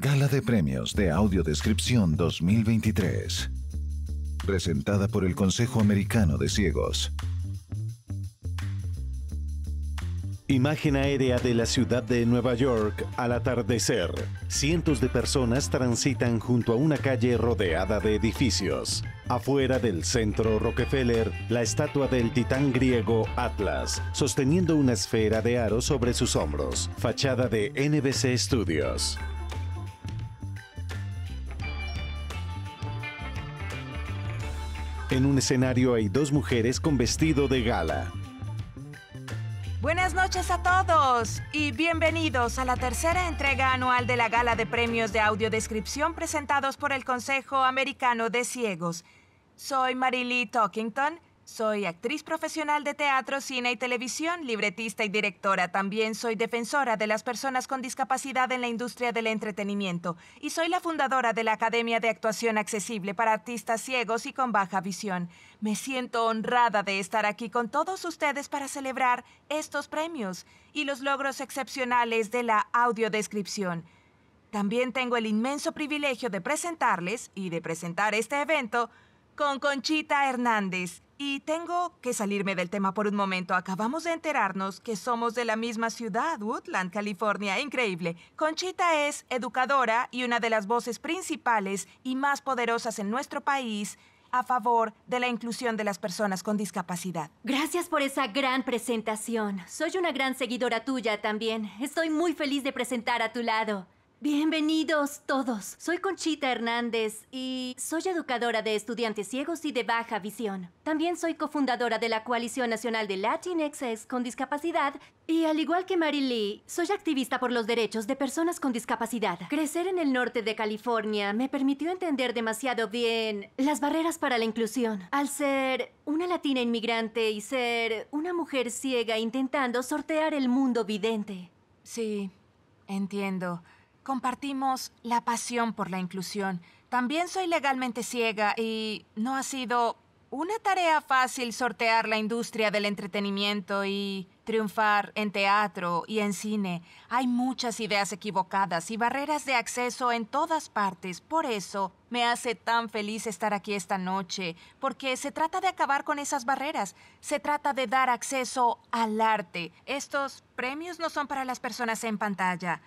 Gala de Premios de Audiodescripción 2023. Presentada por el Consejo Americano de Ciegos. Imagen aérea de la ciudad de Nueva York al atardecer. Cientos de personas transitan junto a una calle rodeada de edificios. Afuera del centro Rockefeller, la estatua del titán griego Atlas, sosteniendo una esfera de aro sobre sus hombros, fachada de NBC Studios. En un escenario hay dos mujeres con vestido de gala. Buenas noches a todos y bienvenidos a la tercera entrega anual de la Gala de Premios de Audiodescripción presentados por el Consejo Americano de Ciegos. Soy Marily Talkington soy actriz profesional de teatro, cine y televisión, libretista y directora. También soy defensora de las personas con discapacidad en la industria del entretenimiento y soy la fundadora de la Academia de Actuación Accesible para Artistas Ciegos y con Baja Visión. Me siento honrada de estar aquí con todos ustedes para celebrar estos premios y los logros excepcionales de la audiodescripción. También tengo el inmenso privilegio de presentarles y de presentar este evento con Conchita Hernández y tengo que salirme del tema por un momento. Acabamos de enterarnos que somos de la misma ciudad, Woodland, California. Increíble. Conchita es educadora y una de las voces principales y más poderosas en nuestro país a favor de la inclusión de las personas con discapacidad. Gracias por esa gran presentación. Soy una gran seguidora tuya también. Estoy muy feliz de presentar a tu lado. Bienvenidos todos. Soy Conchita Hernández y soy educadora de estudiantes ciegos y de baja visión. También soy cofundadora de la Coalición Nacional de Excess con discapacidad y al igual que Mary Lee, soy activista por los derechos de personas con discapacidad. Crecer en el norte de California me permitió entender demasiado bien las barreras para la inclusión. Al ser una latina inmigrante y ser una mujer ciega intentando sortear el mundo vidente. Sí, entiendo. Compartimos la pasión por la inclusión. También soy legalmente ciega y no ha sido una tarea fácil sortear la industria del entretenimiento y triunfar en teatro y en cine. Hay muchas ideas equivocadas y barreras de acceso en todas partes. Por eso me hace tan feliz estar aquí esta noche, porque se trata de acabar con esas barreras. Se trata de dar acceso al arte. Estos premios no son para las personas en pantalla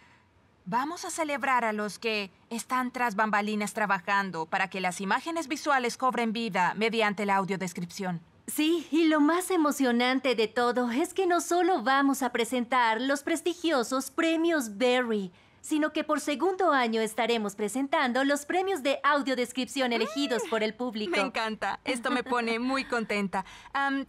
Vamos a celebrar a los que están tras bambalinas trabajando para que las imágenes visuales cobren vida mediante la audiodescripción. Sí, y lo más emocionante de todo es que no solo vamos a presentar los prestigiosos premios Berry, sino que por segundo año estaremos presentando los premios de audiodescripción elegidos por el público. Me encanta, esto me pone muy contenta.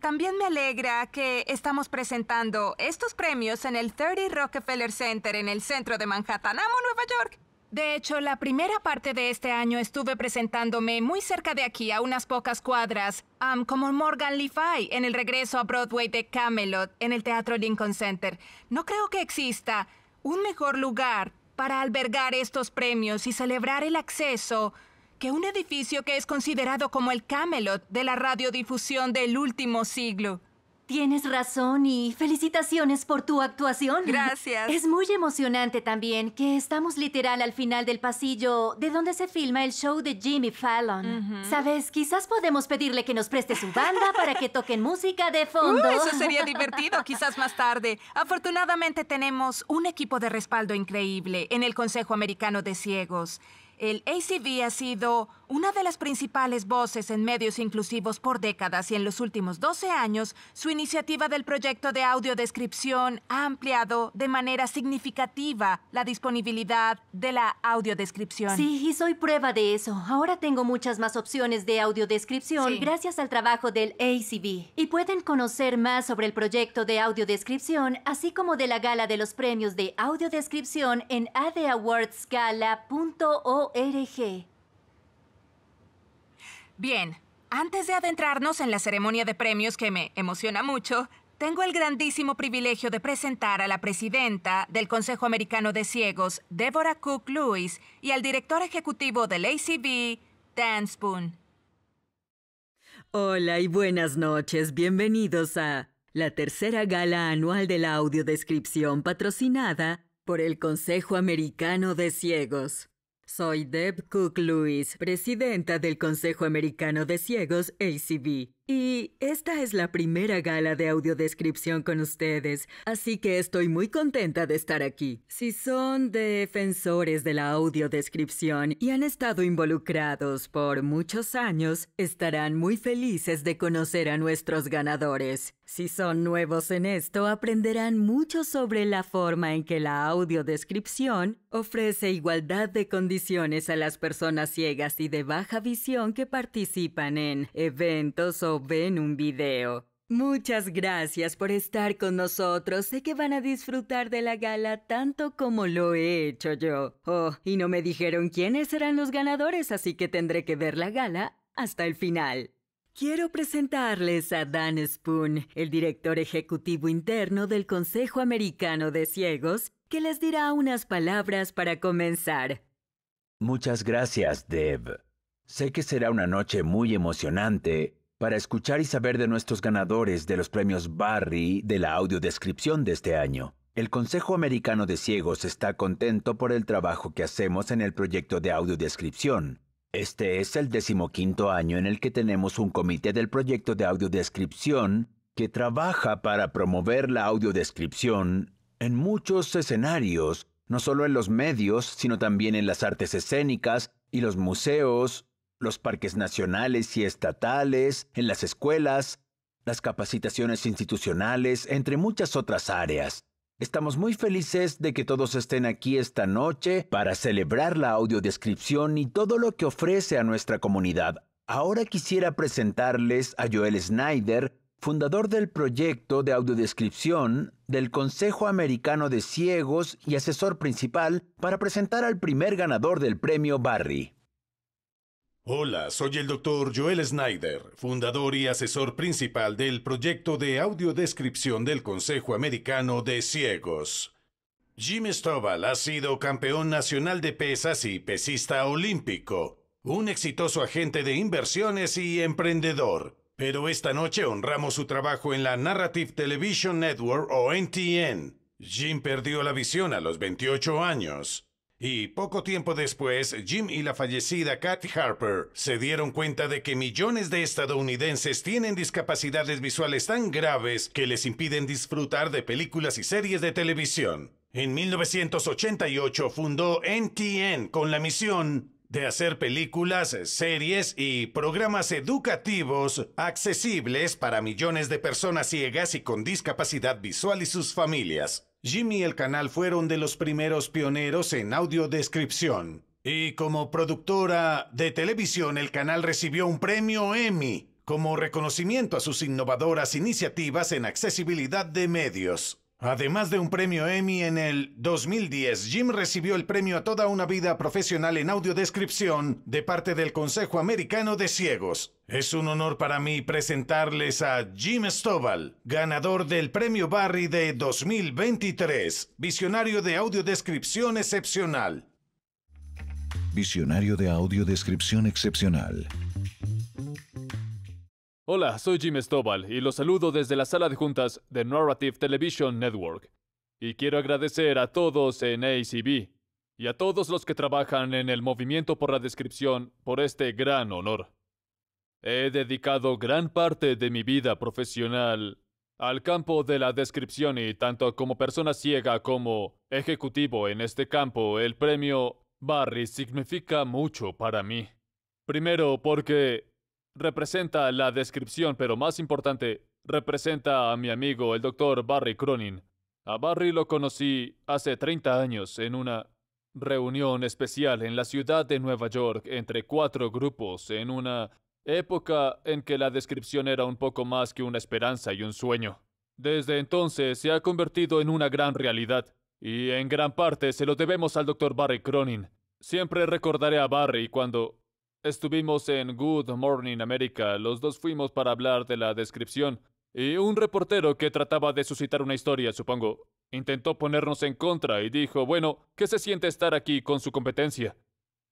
también me alegra que estamos presentando estos premios en el 30 Rockefeller Center en el centro de Manhattan, amo Nueva York. De hecho, la primera parte de este año estuve presentándome muy cerca de aquí, a unas pocas cuadras, como Morgan Levi, en el regreso a Broadway de Camelot, en el Teatro Lincoln Center. No creo que exista un mejor lugar para albergar estos premios y celebrar el acceso que un edificio que es considerado como el Camelot de la radiodifusión del último siglo. Tienes razón y felicitaciones por tu actuación. Gracias. Es muy emocionante también que estamos literal al final del pasillo de donde se filma el show de Jimmy Fallon. Sabes, quizás podemos pedirle que nos preste su banda para que toquen música de fondo. Uh, eso sería divertido, quizás más tarde. Afortunadamente tenemos un equipo de respaldo increíble en el Consejo Americano de Ciegos el ACB ha sido una de las principales voces en medios inclusivos por décadas y en los últimos 12 años su iniciativa del proyecto de audiodescripción ha ampliado de manera significativa la disponibilidad de la audiodescripción. Sí, y soy prueba de eso. Ahora tengo muchas más opciones de audiodescripción gracias al trabajo del ACB. Y pueden conocer más sobre el proyecto de audiodescripción, así como de la gala de los premios de audiodescripción en adawardsgala.org. Bien, antes de adentrarnos en la ceremonia de premios que me emociona mucho, tengo el grandísimo privilegio de presentar a la presidenta del Consejo Americano de Ciegos, Deborah Cook Lewis, y al director ejecutivo del ACB, Dan Spoon. Hola y buenas noches. Bienvenidos a la tercera gala anual de la audiodescripción patrocinada por el Consejo Americano de Ciegos. Soy Deb Cook Lewis, presidenta del Consejo Americano de Ciegos, ACB. Y esta es la primera gala de audiodescripción con ustedes, así que estoy muy contenta de estar aquí. Si son defensores de la audiodescripción y han estado involucrados por muchos años, estarán muy felices de conocer a nuestros ganadores. Si son nuevos en esto, aprenderán mucho sobre la forma en que la audiodescripción ofrece igualdad de condiciones a las personas ciegas y de baja visión que participan en eventos o ven un video. Muchas gracias por estar con nosotros. Sé que van a disfrutar de la gala tanto como lo he hecho yo. Oh, y no me dijeron quiénes serán los ganadores, así que tendré que ver la gala hasta el final. Quiero presentarles a Dan Spoon, el director ejecutivo interno del Consejo Americano de Ciegos, que les dirá unas palabras para comenzar. Muchas gracias, Deb. Sé que será una noche muy emocionante para escuchar y saber de nuestros ganadores de los premios Barry de la audiodescripción de este año. El Consejo Americano de Ciegos está contento por el trabajo que hacemos en el proyecto de audiodescripción. Este es el decimoquinto año en el que tenemos un comité del proyecto de audiodescripción que trabaja para promover la audiodescripción en muchos escenarios, no solo en los medios, sino también en las artes escénicas y los museos los parques nacionales y estatales, en las escuelas, las capacitaciones institucionales, entre muchas otras áreas. Estamos muy felices de que todos estén aquí esta noche para celebrar la audiodescripción y todo lo que ofrece a nuestra comunidad. Ahora quisiera presentarles a Joel Snyder, fundador del proyecto de audiodescripción del Consejo Americano de Ciegos y asesor principal para presentar al primer ganador del premio Barry. Hola, soy el doctor Joel Snyder, fundador y asesor principal del proyecto de audiodescripción del Consejo Americano de Ciegos. Jim Stovall ha sido campeón nacional de pesas y pesista olímpico, un exitoso agente de inversiones y emprendedor. Pero esta noche honramos su trabajo en la Narrative Television Network o NTN. Jim perdió la visión a los 28 años. Y poco tiempo después, Jim y la fallecida Kathy Harper se dieron cuenta de que millones de estadounidenses tienen discapacidades visuales tan graves que les impiden disfrutar de películas y series de televisión. En 1988 fundó NTN con la misión de hacer películas, series y programas educativos accesibles para millones de personas ciegas y con discapacidad visual y sus familias. Jimmy y el canal fueron de los primeros pioneros en audiodescripción. Y como productora de televisión, el canal recibió un premio Emmy como reconocimiento a sus innovadoras iniciativas en accesibilidad de medios. Además de un premio Emmy en el 2010, Jim recibió el premio a toda una vida profesional en audiodescripción de parte del Consejo Americano de Ciegos. Es un honor para mí presentarles a Jim Stovall, ganador del premio Barry de 2023, visionario de audiodescripción excepcional. Visionario de audiodescripción excepcional. Hola, soy Jim Stovall y los saludo desde la sala de juntas de Narrative Television Network. Y quiero agradecer a todos en ACB y a todos los que trabajan en el movimiento por la descripción por este gran honor. He dedicado gran parte de mi vida profesional al campo de la descripción y tanto como persona ciega como ejecutivo en este campo, el premio Barry significa mucho para mí. Primero porque representa la descripción, pero más importante, representa a mi amigo, el doctor Barry Cronin. A Barry lo conocí hace 30 años en una reunión especial en la ciudad de Nueva York entre cuatro grupos, en una época en que la descripción era un poco más que una esperanza y un sueño. Desde entonces se ha convertido en una gran realidad, y en gran parte se lo debemos al doctor Barry Cronin. Siempre recordaré a Barry cuando Estuvimos en Good Morning America, los dos fuimos para hablar de la descripción, y un reportero que trataba de suscitar una historia, supongo, intentó ponernos en contra y dijo, bueno, ¿qué se siente estar aquí con su competencia?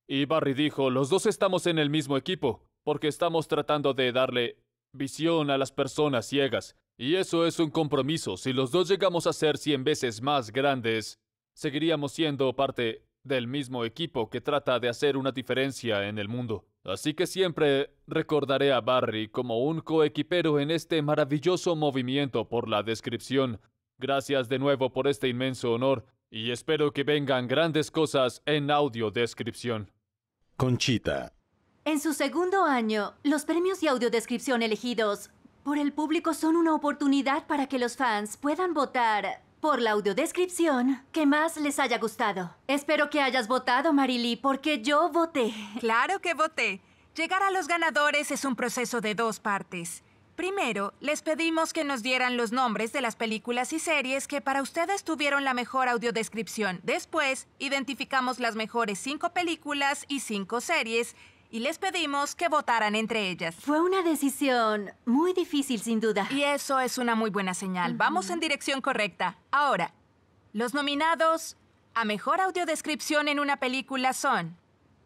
Y Barry dijo, los dos estamos en el mismo equipo, porque estamos tratando de darle visión a las personas ciegas, y eso es un compromiso, si los dos llegamos a ser 100 veces más grandes, seguiríamos siendo parte del mismo equipo que trata de hacer una diferencia en el mundo. Así que siempre recordaré a Barry como un coequipero en este maravilloso movimiento por la descripción. Gracias de nuevo por este inmenso honor y espero que vengan grandes cosas en audiodescripción. Conchita. En su segundo año, los premios de audiodescripción elegidos por el público son una oportunidad para que los fans puedan votar por la audiodescripción que más les haya gustado. Espero que hayas votado, Marily, porque yo voté. Claro que voté. Llegar a los ganadores es un proceso de dos partes. Primero, les pedimos que nos dieran los nombres de las películas y series que para ustedes tuvieron la mejor audiodescripción. Después, identificamos las mejores cinco películas y cinco series y les pedimos que votaran entre ellas. Fue una decisión muy difícil, sin duda. Y eso es una muy buena señal. Vamos en dirección correcta. Ahora, los nominados a Mejor Audiodescripción en una película son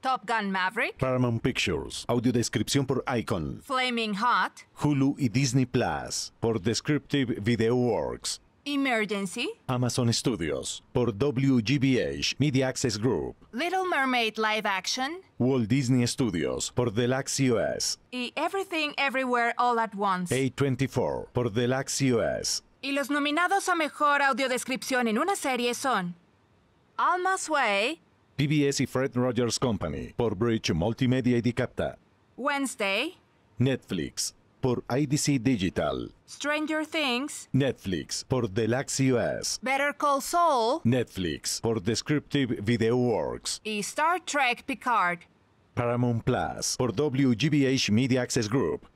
Top Gun Maverick, Paramount Pictures, audiodescripción por Icon, Flaming Hot, Hulu y Disney Plus, por Descriptive Video Works, Emergency, Amazon Studios, por WGBH Media Access Group, Little Mermaid Live Action Walt Disney Studios, por Deluxe US, y Everything Everywhere All at Once. A24, por Deluxe US, Y los nominados a mejor audiodescripción en una serie son Alma's Way, PBS y Fred Rogers Company, por Bridge Multimedia y Dicapta, Wednesday, Netflix, por IDC Digital. Stranger Things. Netflix por Deluxe US. Better Call Saul. Netflix por Descriptive Video Works. Y Star Trek Picard. Paramount Plus por WGBH Media Access Group.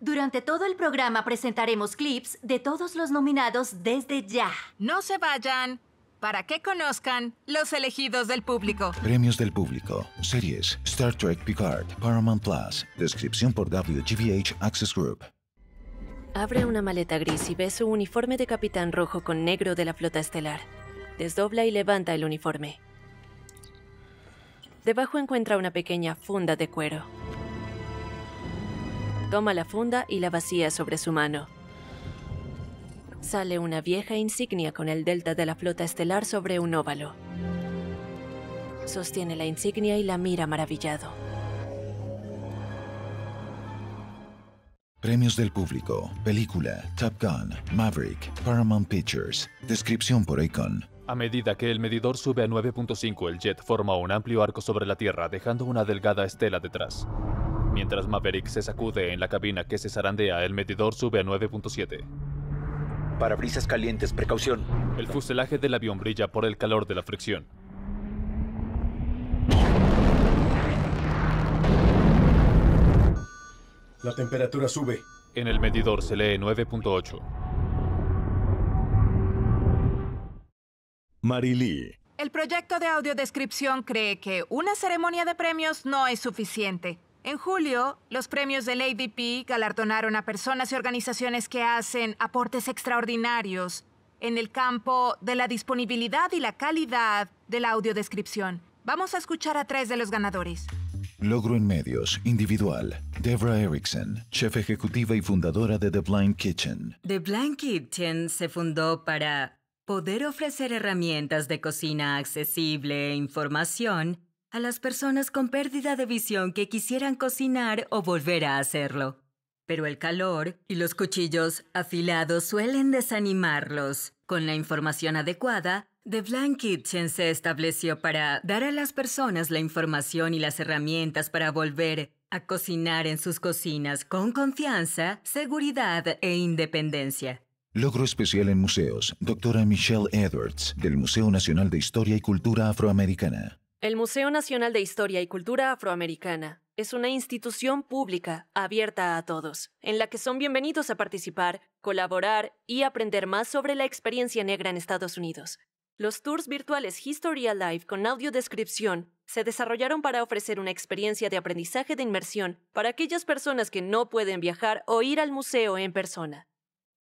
Durante todo el programa presentaremos clips de todos los nominados desde ya. No se vayan para que conozcan los elegidos del público. Premios del público. Series. Star Trek Picard. Paramount Plus. Descripción por WGBH Access Group. Abre una maleta gris y ve su uniforme de capitán rojo con negro de la flota estelar. Desdobla y levanta el uniforme. Debajo encuentra una pequeña funda de cuero. Toma la funda y la vacía sobre su mano. Sale una vieja insignia con el delta de la flota estelar sobre un óvalo. Sostiene la insignia y la mira maravillado. Premios del público, película, Top Gun, Maverick, Paramount Pictures. Descripción por Icon. A medida que el medidor sube a 9.5, el jet forma un amplio arco sobre la Tierra, dejando una delgada estela detrás. Mientras Maverick se sacude en la cabina que se zarandea, el medidor sube a 9.7 brisas calientes, precaución. El fuselaje del avión brilla por el calor de la fricción. La temperatura sube. En el medidor se lee 9.8. Marilí. El proyecto de audiodescripción cree que una ceremonia de premios no es suficiente. En julio, los premios del ADP galardonaron a personas y organizaciones que hacen aportes extraordinarios en el campo de la disponibilidad y la calidad de la audiodescripción. Vamos a escuchar a tres de los ganadores. Logro en medios, individual. Debra Erickson, chef ejecutiva y fundadora de The Blind Kitchen. The Blind Kitchen se fundó para poder ofrecer herramientas de cocina accesible, e información a las personas con pérdida de visión que quisieran cocinar o volver a hacerlo. Pero el calor y los cuchillos afilados suelen desanimarlos. Con la información adecuada, The Blind Kitchen se estableció para dar a las personas la información y las herramientas para volver a cocinar en sus cocinas con confianza, seguridad e independencia. Logro especial en museos, doctora Michelle Edwards, del Museo Nacional de Historia y Cultura Afroamericana. El Museo Nacional de Historia y Cultura Afroamericana es una institución pública abierta a todos, en la que son bienvenidos a participar, colaborar y aprender más sobre la experiencia negra en Estados Unidos. Los tours virtuales History Alive con audiodescripción se desarrollaron para ofrecer una experiencia de aprendizaje de inmersión para aquellas personas que no pueden viajar o ir al museo en persona.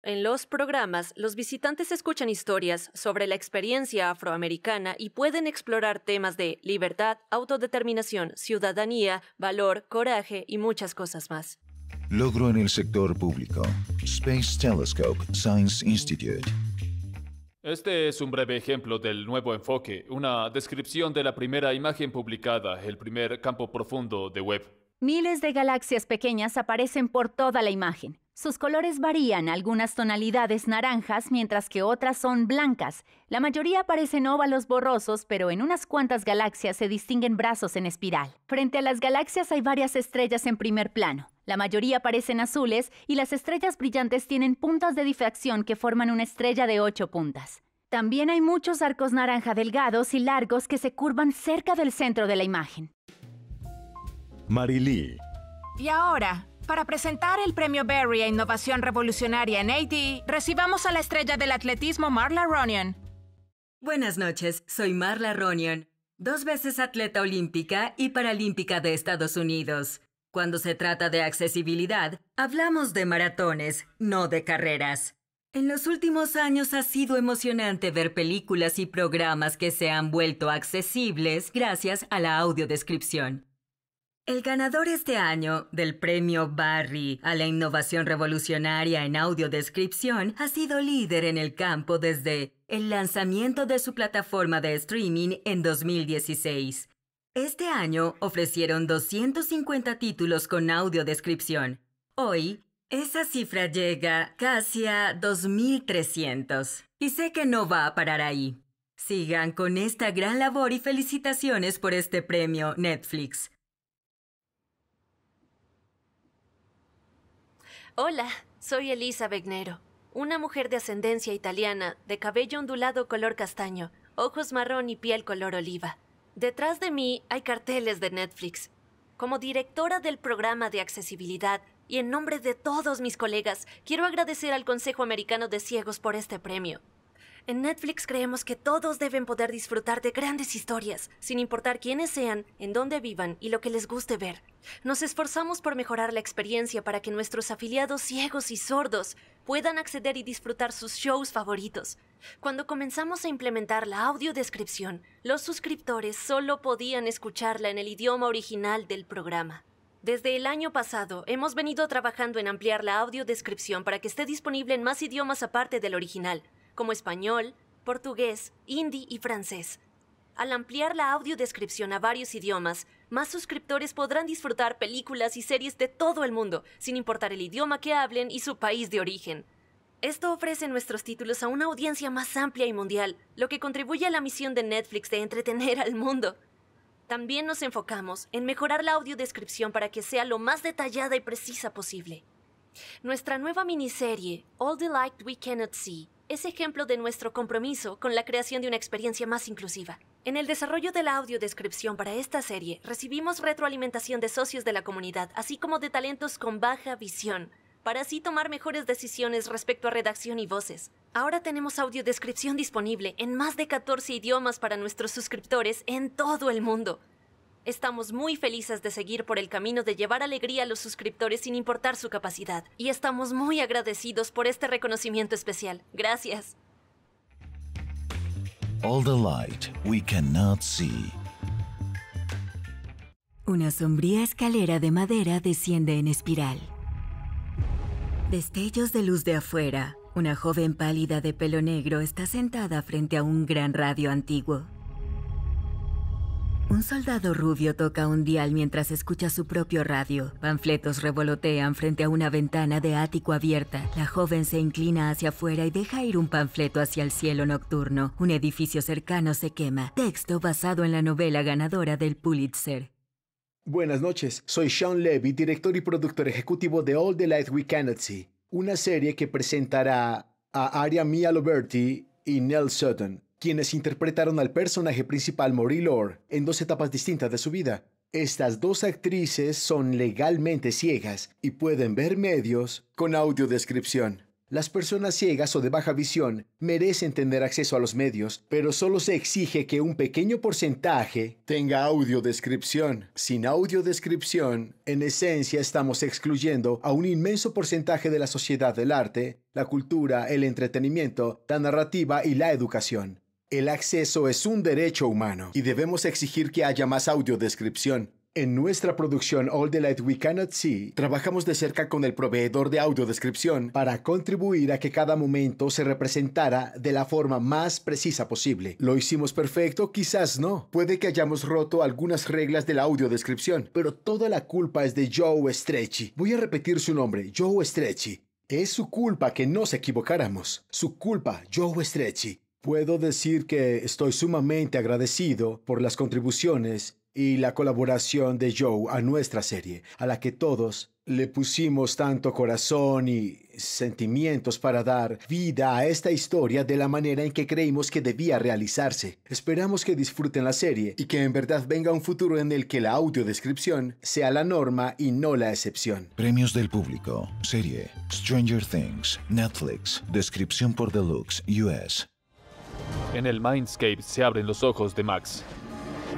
En los programas, los visitantes escuchan historias sobre la experiencia afroamericana y pueden explorar temas de libertad, autodeterminación, ciudadanía, valor, coraje y muchas cosas más. Logro en el sector público. Space Telescope Science Institute. Este es un breve ejemplo del nuevo enfoque, una descripción de la primera imagen publicada, el primer campo profundo de web. Miles de galaxias pequeñas aparecen por toda la imagen. Sus colores varían, algunas tonalidades naranjas mientras que otras son blancas. La mayoría parecen óvalos borrosos, pero en unas cuantas galaxias se distinguen brazos en espiral. Frente a las galaxias hay varias estrellas en primer plano. La mayoría parecen azules y las estrellas brillantes tienen puntas de difracción que forman una estrella de ocho puntas. También hay muchos arcos naranja delgados y largos que se curvan cerca del centro de la imagen. Marilí. Y ahora, para presentar el premio Berry a Innovación Revolucionaria en AD, recibamos a la estrella del atletismo Marla Ronion. Buenas noches, soy Marla Ronion, dos veces atleta olímpica y paralímpica de Estados Unidos. Cuando se trata de accesibilidad, hablamos de maratones, no de carreras. En los últimos años ha sido emocionante ver películas y programas que se han vuelto accesibles gracias a la audiodescripción. El ganador este año del premio Barry a la innovación revolucionaria en audiodescripción ha sido líder en el campo desde el lanzamiento de su plataforma de streaming en 2016. Este año ofrecieron 250 títulos con audiodescripción. Hoy, esa cifra llega casi a 2.300. Y sé que no va a parar ahí. Sigan con esta gran labor y felicitaciones por este premio Netflix. Hola, soy Elisa Begnero, una mujer de ascendencia italiana, de cabello ondulado color castaño, ojos marrón y piel color oliva. Detrás de mí hay carteles de Netflix. Como directora del programa de accesibilidad y en nombre de todos mis colegas, quiero agradecer al Consejo Americano de Ciegos por este premio. En Netflix creemos que todos deben poder disfrutar de grandes historias, sin importar quiénes sean, en dónde vivan y lo que les guste ver. Nos esforzamos por mejorar la experiencia para que nuestros afiliados ciegos y sordos puedan acceder y disfrutar sus shows favoritos. Cuando comenzamos a implementar la audiodescripción, los suscriptores solo podían escucharla en el idioma original del programa. Desde el año pasado hemos venido trabajando en ampliar la audiodescripción para que esté disponible en más idiomas aparte del original como español, portugués, hindi y francés. Al ampliar la audiodescripción a varios idiomas, más suscriptores podrán disfrutar películas y series de todo el mundo, sin importar el idioma que hablen y su país de origen. Esto ofrece nuestros títulos a una audiencia más amplia y mundial, lo que contribuye a la misión de Netflix de entretener al mundo. También nos enfocamos en mejorar la audiodescripción para que sea lo más detallada y precisa posible. Nuestra nueva miniserie, All the Light We Cannot See, es ejemplo de nuestro compromiso con la creación de una experiencia más inclusiva. En el desarrollo de la audiodescripción para esta serie, recibimos retroalimentación de socios de la comunidad, así como de talentos con baja visión, para así tomar mejores decisiones respecto a redacción y voces. Ahora tenemos audiodescripción disponible en más de 14 idiomas para nuestros suscriptores en todo el mundo. Estamos muy felices de seguir por el camino de llevar alegría a los suscriptores sin importar su capacidad, y estamos muy agradecidos por este reconocimiento especial. Gracias. All the light we cannot see. Una sombría escalera de madera desciende en espiral. Destellos de luz de afuera. Una joven pálida de pelo negro está sentada frente a un gran radio antiguo. Un soldado rubio toca un dial mientras escucha su propio radio. Panfletos revolotean frente a una ventana de ático abierta. La joven se inclina hacia afuera y deja ir un panfleto hacia el cielo nocturno. Un edificio cercano se quema. Texto basado en la novela ganadora del Pulitzer. Buenas noches, soy Sean Levy, director y productor ejecutivo de All the Light We Cannot See, una serie que presentará a Aria Mia Loberti y Nell Sutton quienes interpretaron al personaje principal Mori Lore en dos etapas distintas de su vida. Estas dos actrices son legalmente ciegas y pueden ver medios con audiodescripción. Las personas ciegas o de baja visión merecen tener acceso a los medios, pero solo se exige que un pequeño porcentaje tenga audiodescripción. Sin audiodescripción, en esencia estamos excluyendo a un inmenso porcentaje de la sociedad del arte, la cultura, el entretenimiento, la narrativa y la educación. El acceso es un derecho humano y debemos exigir que haya más audiodescripción. En nuestra producción All the Light We Cannot See, trabajamos de cerca con el proveedor de audiodescripción para contribuir a que cada momento se representara de la forma más precisa posible. ¿Lo hicimos perfecto? Quizás no. Puede que hayamos roto algunas reglas de la audiodescripción, pero toda la culpa es de Joe Stretchy. Voy a repetir su nombre, Joe Stretchy. Es su culpa que nos equivocáramos. Su culpa, Joe Stretchy. Puedo decir que estoy sumamente agradecido por las contribuciones y la colaboración de Joe a nuestra serie, a la que todos le pusimos tanto corazón y sentimientos para dar vida a esta historia de la manera en que creímos que debía realizarse. Esperamos que disfruten la serie y que en verdad venga un futuro en el que la audiodescripción sea la norma y no la excepción. Premios del público, serie, Stranger Things, Netflix, descripción por Deluxe, US. En el Mindscape se abren los ojos de Max.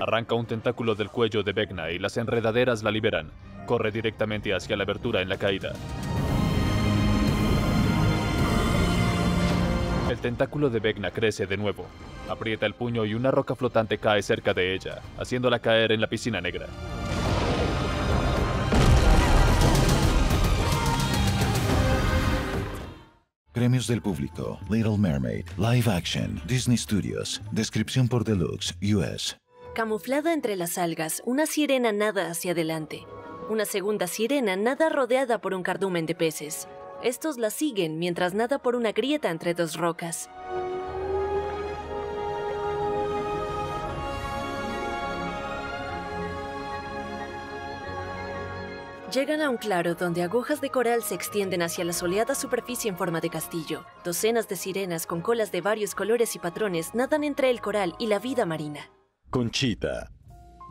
Arranca un tentáculo del cuello de Vecna y las enredaderas la liberan. Corre directamente hacia la abertura en la caída. El tentáculo de Vecna crece de nuevo. Aprieta el puño y una roca flotante cae cerca de ella, haciéndola caer en la piscina negra. Premios del Público, Little Mermaid, Live Action, Disney Studios, Descripción por Deluxe, US. Camuflada entre las algas, una sirena nada hacia adelante. Una segunda sirena nada rodeada por un cardumen de peces. Estos la siguen mientras nada por una grieta entre dos rocas. Llegan a un claro donde agujas de coral se extienden hacia la soleada superficie en forma de castillo. Docenas de sirenas con colas de varios colores y patrones nadan entre el coral y la vida marina. Conchita.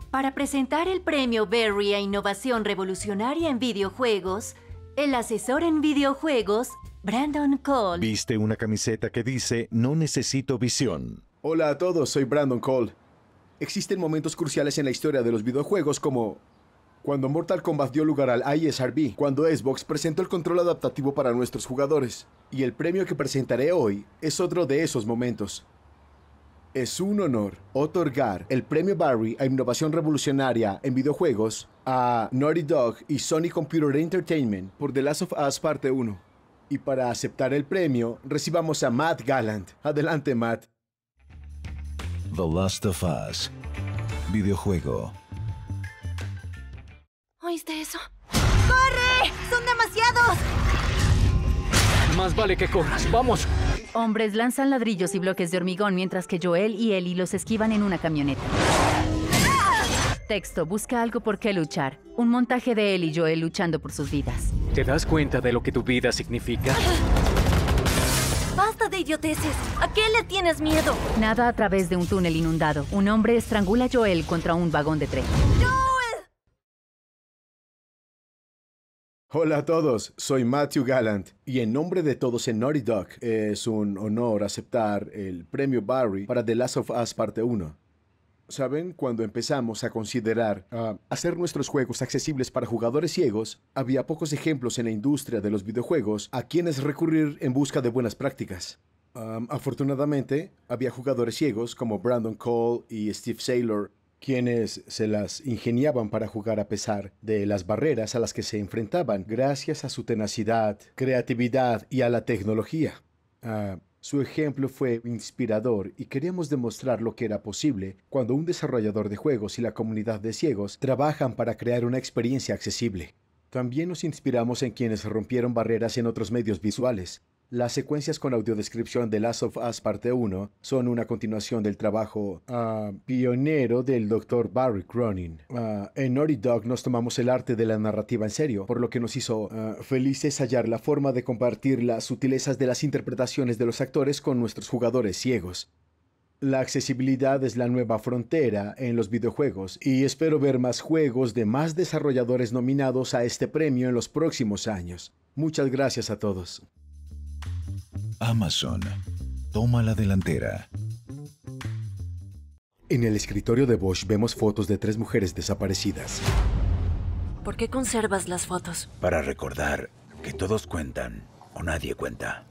Para presentar el premio Berry a Innovación Revolucionaria en Videojuegos, el asesor en videojuegos, Brandon Cole. Viste una camiseta que dice, no necesito visión. Hola a todos, soy Brandon Cole. Existen momentos cruciales en la historia de los videojuegos como cuando Mortal Kombat dio lugar al ISRB, cuando Xbox presentó el control adaptativo para nuestros jugadores. Y el premio que presentaré hoy es otro de esos momentos. Es un honor otorgar el premio Barry a Innovación Revolucionaria en videojuegos a Naughty Dog y Sony Computer Entertainment por The Last of Us Parte 1. Y para aceptar el premio, recibamos a Matt Gallant. Adelante, Matt. The Last of Us. Videojuego eso? ¡Corre! ¡Son demasiados! Más vale que corras, vamos. Hombres lanzan ladrillos y bloques de hormigón mientras que Joel y Ellie los esquivan en una camioneta. Texto, busca algo por qué luchar. Un montaje de Ellie y Joel luchando por sus vidas. ¿Te das cuenta de lo que tu vida significa? ¡Basta de idioteces! ¿A qué le tienes miedo? Nada a través de un túnel inundado. Un hombre estrangula a Joel contra un vagón de tren. Hola a todos, soy Matthew Gallant y en nombre de todos en Naughty Dog es un honor aceptar el premio Barry para The Last of Us Parte 1. Saben, cuando empezamos a considerar hacer nuestros juegos accesibles para jugadores ciegos, había pocos ejemplos en la industria de los videojuegos a quienes recurrir en busca de buenas prácticas. afortunadamente, había jugadores ciegos como Brandon Cole y Steve Saylor quienes se las ingeniaban para jugar a pesar de las barreras a las que se enfrentaban gracias a su tenacidad, creatividad y a la tecnología. Ah, su ejemplo fue inspirador y queríamos demostrar lo que era posible cuando un desarrollador de juegos y la comunidad de ciegos trabajan para crear una experiencia accesible. También nos inspiramos en quienes rompieron barreras en otros medios visuales, las secuencias con audiodescripción de Last of Us Parte 1 son una continuación del trabajo ah, pionero del Dr. Barry Cronin. Ah, en Naughty Dog nos tomamos el arte de la narrativa en serio, por lo que nos hizo ah, felices hallar la forma de compartir las sutilezas de las interpretaciones de los actores con nuestros jugadores ciegos. La accesibilidad es la nueva frontera en los videojuegos y espero ver más juegos de más desarrolladores nominados a este premio en los próximos años. Muchas gracias a todos. Amazon toma la delantera. En el escritorio de Bosch vemos fotos de tres mujeres desaparecidas. ¿Por qué conservas las fotos? Para recordar que todos cuentan o nadie cuenta.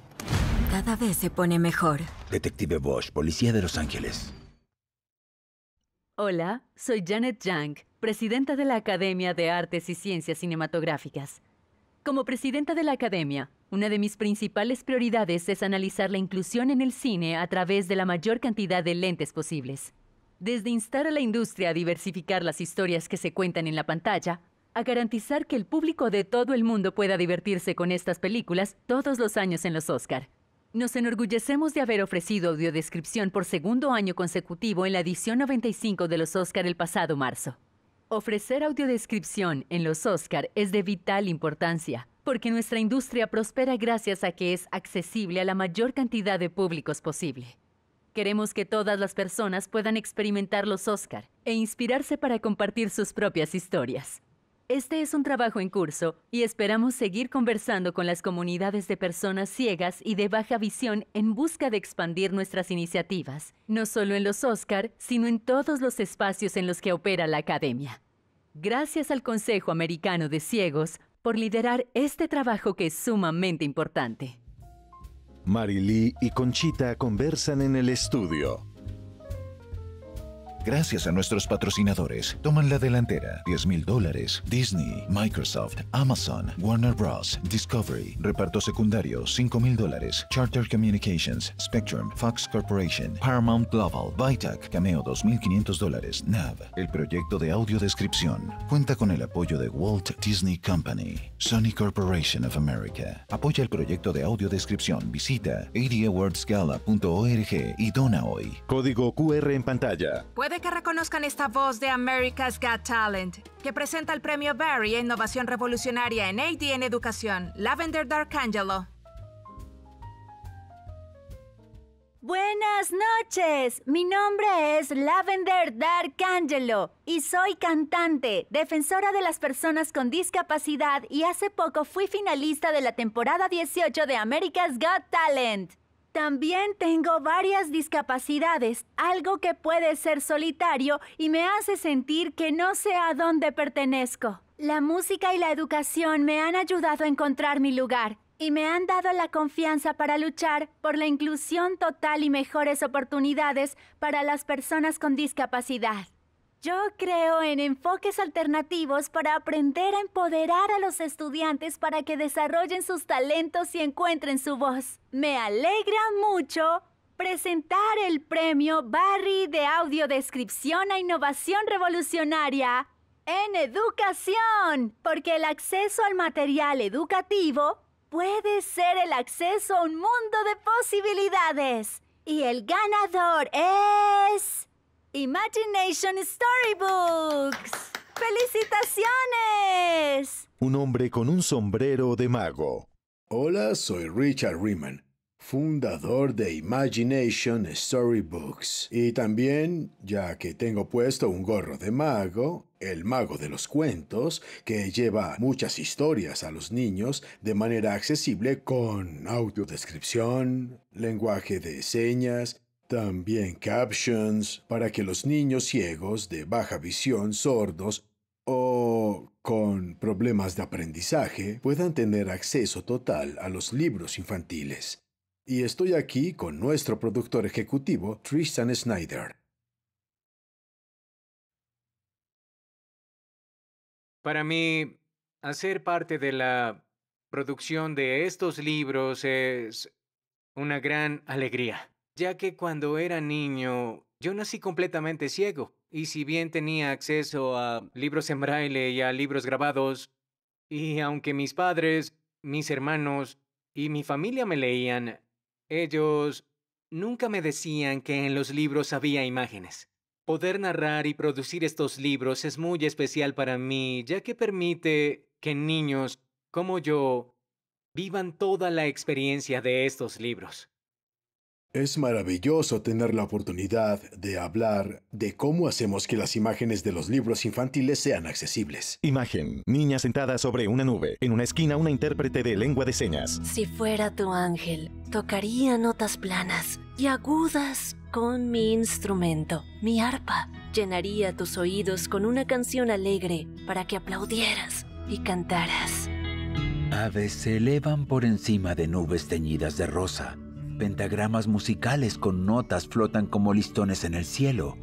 Cada vez se pone mejor. Detective Bosch, Policía de Los Ángeles. Hola, soy Janet Young, presidenta de la Academia de Artes y Ciencias Cinematográficas. Como presidenta de la Academia, una de mis principales prioridades es analizar la inclusión en el cine a través de la mayor cantidad de lentes posibles. Desde instar a la industria a diversificar las historias que se cuentan en la pantalla, a garantizar que el público de todo el mundo pueda divertirse con estas películas todos los años en los Oscar. Nos enorgullecemos de haber ofrecido audiodescripción por segundo año consecutivo en la edición 95 de los Oscar el pasado marzo. Ofrecer audiodescripción en los Oscar es de vital importancia. Porque nuestra industria prospera gracias a que es accesible a la mayor cantidad de públicos posible. Queremos que todas las personas puedan experimentar los Oscar e inspirarse para compartir sus propias historias. Este es un trabajo en curso y esperamos seguir conversando con las comunidades de personas ciegas y de baja visión en busca de expandir nuestras iniciativas, no solo en los Óscar, sino en todos los espacios en los que opera la Academia. Gracias al Consejo Americano de Ciegos por liderar este trabajo que es sumamente importante. Marilí y Conchita conversan en el estudio. Gracias a nuestros patrocinadores, toman la delantera. 10 mil dólares. Disney, Microsoft, Amazon, Warner Bros., Discovery. Reparto secundario, $5,000 mil dólares. Charter Communications, Spectrum, Fox Corporation, Paramount Global, Vitac, Cameo 2.500 dólares. NAV. El proyecto de audio descripción cuenta con el apoyo de Walt Disney Company, Sony Corporation of America. Apoya el proyecto de audio descripción. Visita adwordsgala.org y dona hoy. Código QR en pantalla. Puede que reconozcan esta voz de America's Got Talent, que presenta el premio Barry a Innovación Revolucionaria en AD en Educación, Lavender Darkangelo. Buenas noches, mi nombre es Lavender Darkangelo y soy cantante, defensora de las personas con discapacidad y hace poco fui finalista de la temporada 18 de America's Got Talent. También tengo varias discapacidades, algo que puede ser solitario y me hace sentir que no sé a dónde pertenezco. La música y la educación me han ayudado a encontrar mi lugar y me han dado la confianza para luchar por la inclusión total y mejores oportunidades para las personas con discapacidad. Yo creo en enfoques alternativos para aprender a empoderar a los estudiantes para que desarrollen sus talentos y encuentren su voz. Me alegra mucho presentar el premio Barry de Audiodescripción a Innovación Revolucionaria en Educación, porque el acceso al material educativo puede ser el acceso a un mundo de posibilidades. Y el ganador es... Imagination Storybooks. ¡Felicitaciones! Un hombre con un sombrero de mago. Hola, soy Richard Riemann, fundador de Imagination Storybooks. Y también, ya que tengo puesto un gorro de mago, el mago de los cuentos, que lleva muchas historias a los niños de manera accesible con audiodescripción, lenguaje de señas también captions para que los niños ciegos de baja visión, sordos o con problemas de aprendizaje puedan tener acceso total a los libros infantiles. Y estoy aquí con nuestro productor ejecutivo, Tristan Snyder. Para mí, hacer parte de la producción de estos libros es una gran alegría ya que cuando era niño yo nací completamente ciego, y si bien tenía acceso a libros en braille y a libros grabados, y aunque mis padres, mis hermanos y mi familia me leían, ellos nunca me decían que en los libros había imágenes. Poder narrar y producir estos libros es muy especial para mí, ya que permite que niños como yo vivan toda la experiencia de estos libros. Es maravilloso tener la oportunidad de hablar de cómo hacemos que las imágenes de los libros infantiles sean accesibles. Imagen. Niña sentada sobre una nube. En una esquina una intérprete de lengua de señas. Si fuera tu ángel, tocaría notas planas y agudas con mi instrumento, mi arpa. Llenaría tus oídos con una canción alegre para que aplaudieras y cantaras. Aves se elevan por encima de nubes teñidas de rosa Pentagramas musicales con notas flotan como listones en el cielo.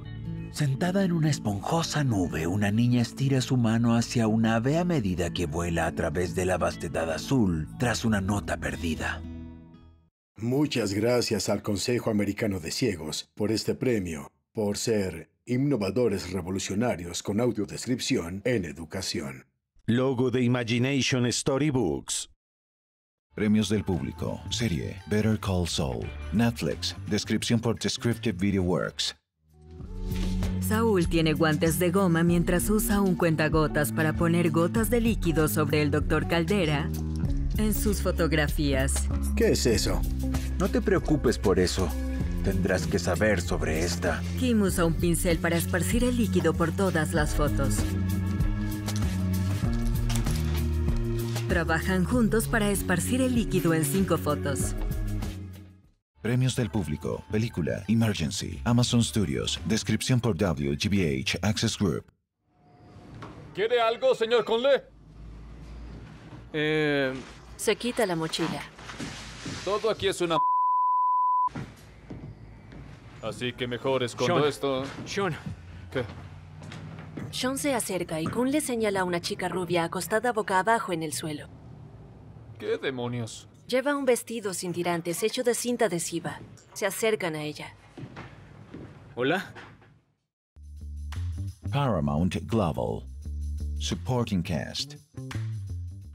Sentada en una esponjosa nube, una niña estira su mano hacia un ave a medida que vuela a través de la vastedad azul tras una nota perdida. Muchas gracias al Consejo Americano de Ciegos por este premio, por ser innovadores revolucionarios con audiodescripción en educación. Logo de Imagination Storybooks. Premios del público. Serie Better Call Saul. Netflix. Descripción por Descriptive Video Works. Saúl tiene guantes de goma mientras usa un cuentagotas para poner gotas de líquido sobre el doctor Caldera en sus fotografías. ¿Qué es eso? No te preocupes por eso. Tendrás que saber sobre esta. Kim usa un pincel para esparcir el líquido por todas las fotos. Trabajan juntos para esparcir el líquido en cinco fotos. Premios del público, película, Emergency, Amazon Studios, descripción por WGBH Access Group. ¿Quiere algo, señor Conle? Eh... Se quita la mochila. Todo aquí es una... Así que mejor escondo esto. Sean. ¿Qué? Sean se acerca y Kun le señala a una chica rubia acostada boca abajo en el suelo. ¿Qué demonios? Lleva un vestido sin tirantes hecho de cinta adhesiva. Se acercan a ella. Hola. Paramount Global. Supporting cast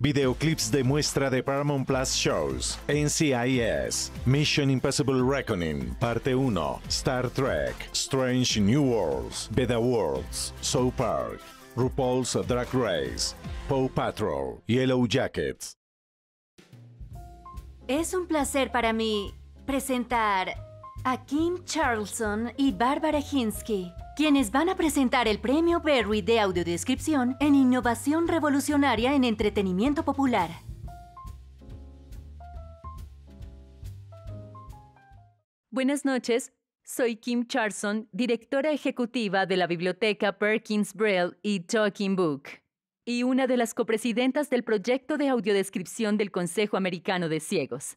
videoclips de muestra de Paramount Plus Shows, NCIS, Mission Impossible Reckoning, Parte 1, Star Trek, Strange New Worlds, Beta Worlds, South Park, RuPaul's Drag Race, Poe Patrol, Yellow Jackets. Es un placer para mí presentar a Kim Charlson y Barbara Hinsky, quienes van a presentar el premio Berry de audiodescripción en innovación revolucionaria en entretenimiento popular. Buenas noches, soy Kim Charlson, directora ejecutiva de la biblioteca Perkins Braille y Talking Book, y una de las copresidentas del proyecto de audiodescripción del Consejo Americano de Ciegos.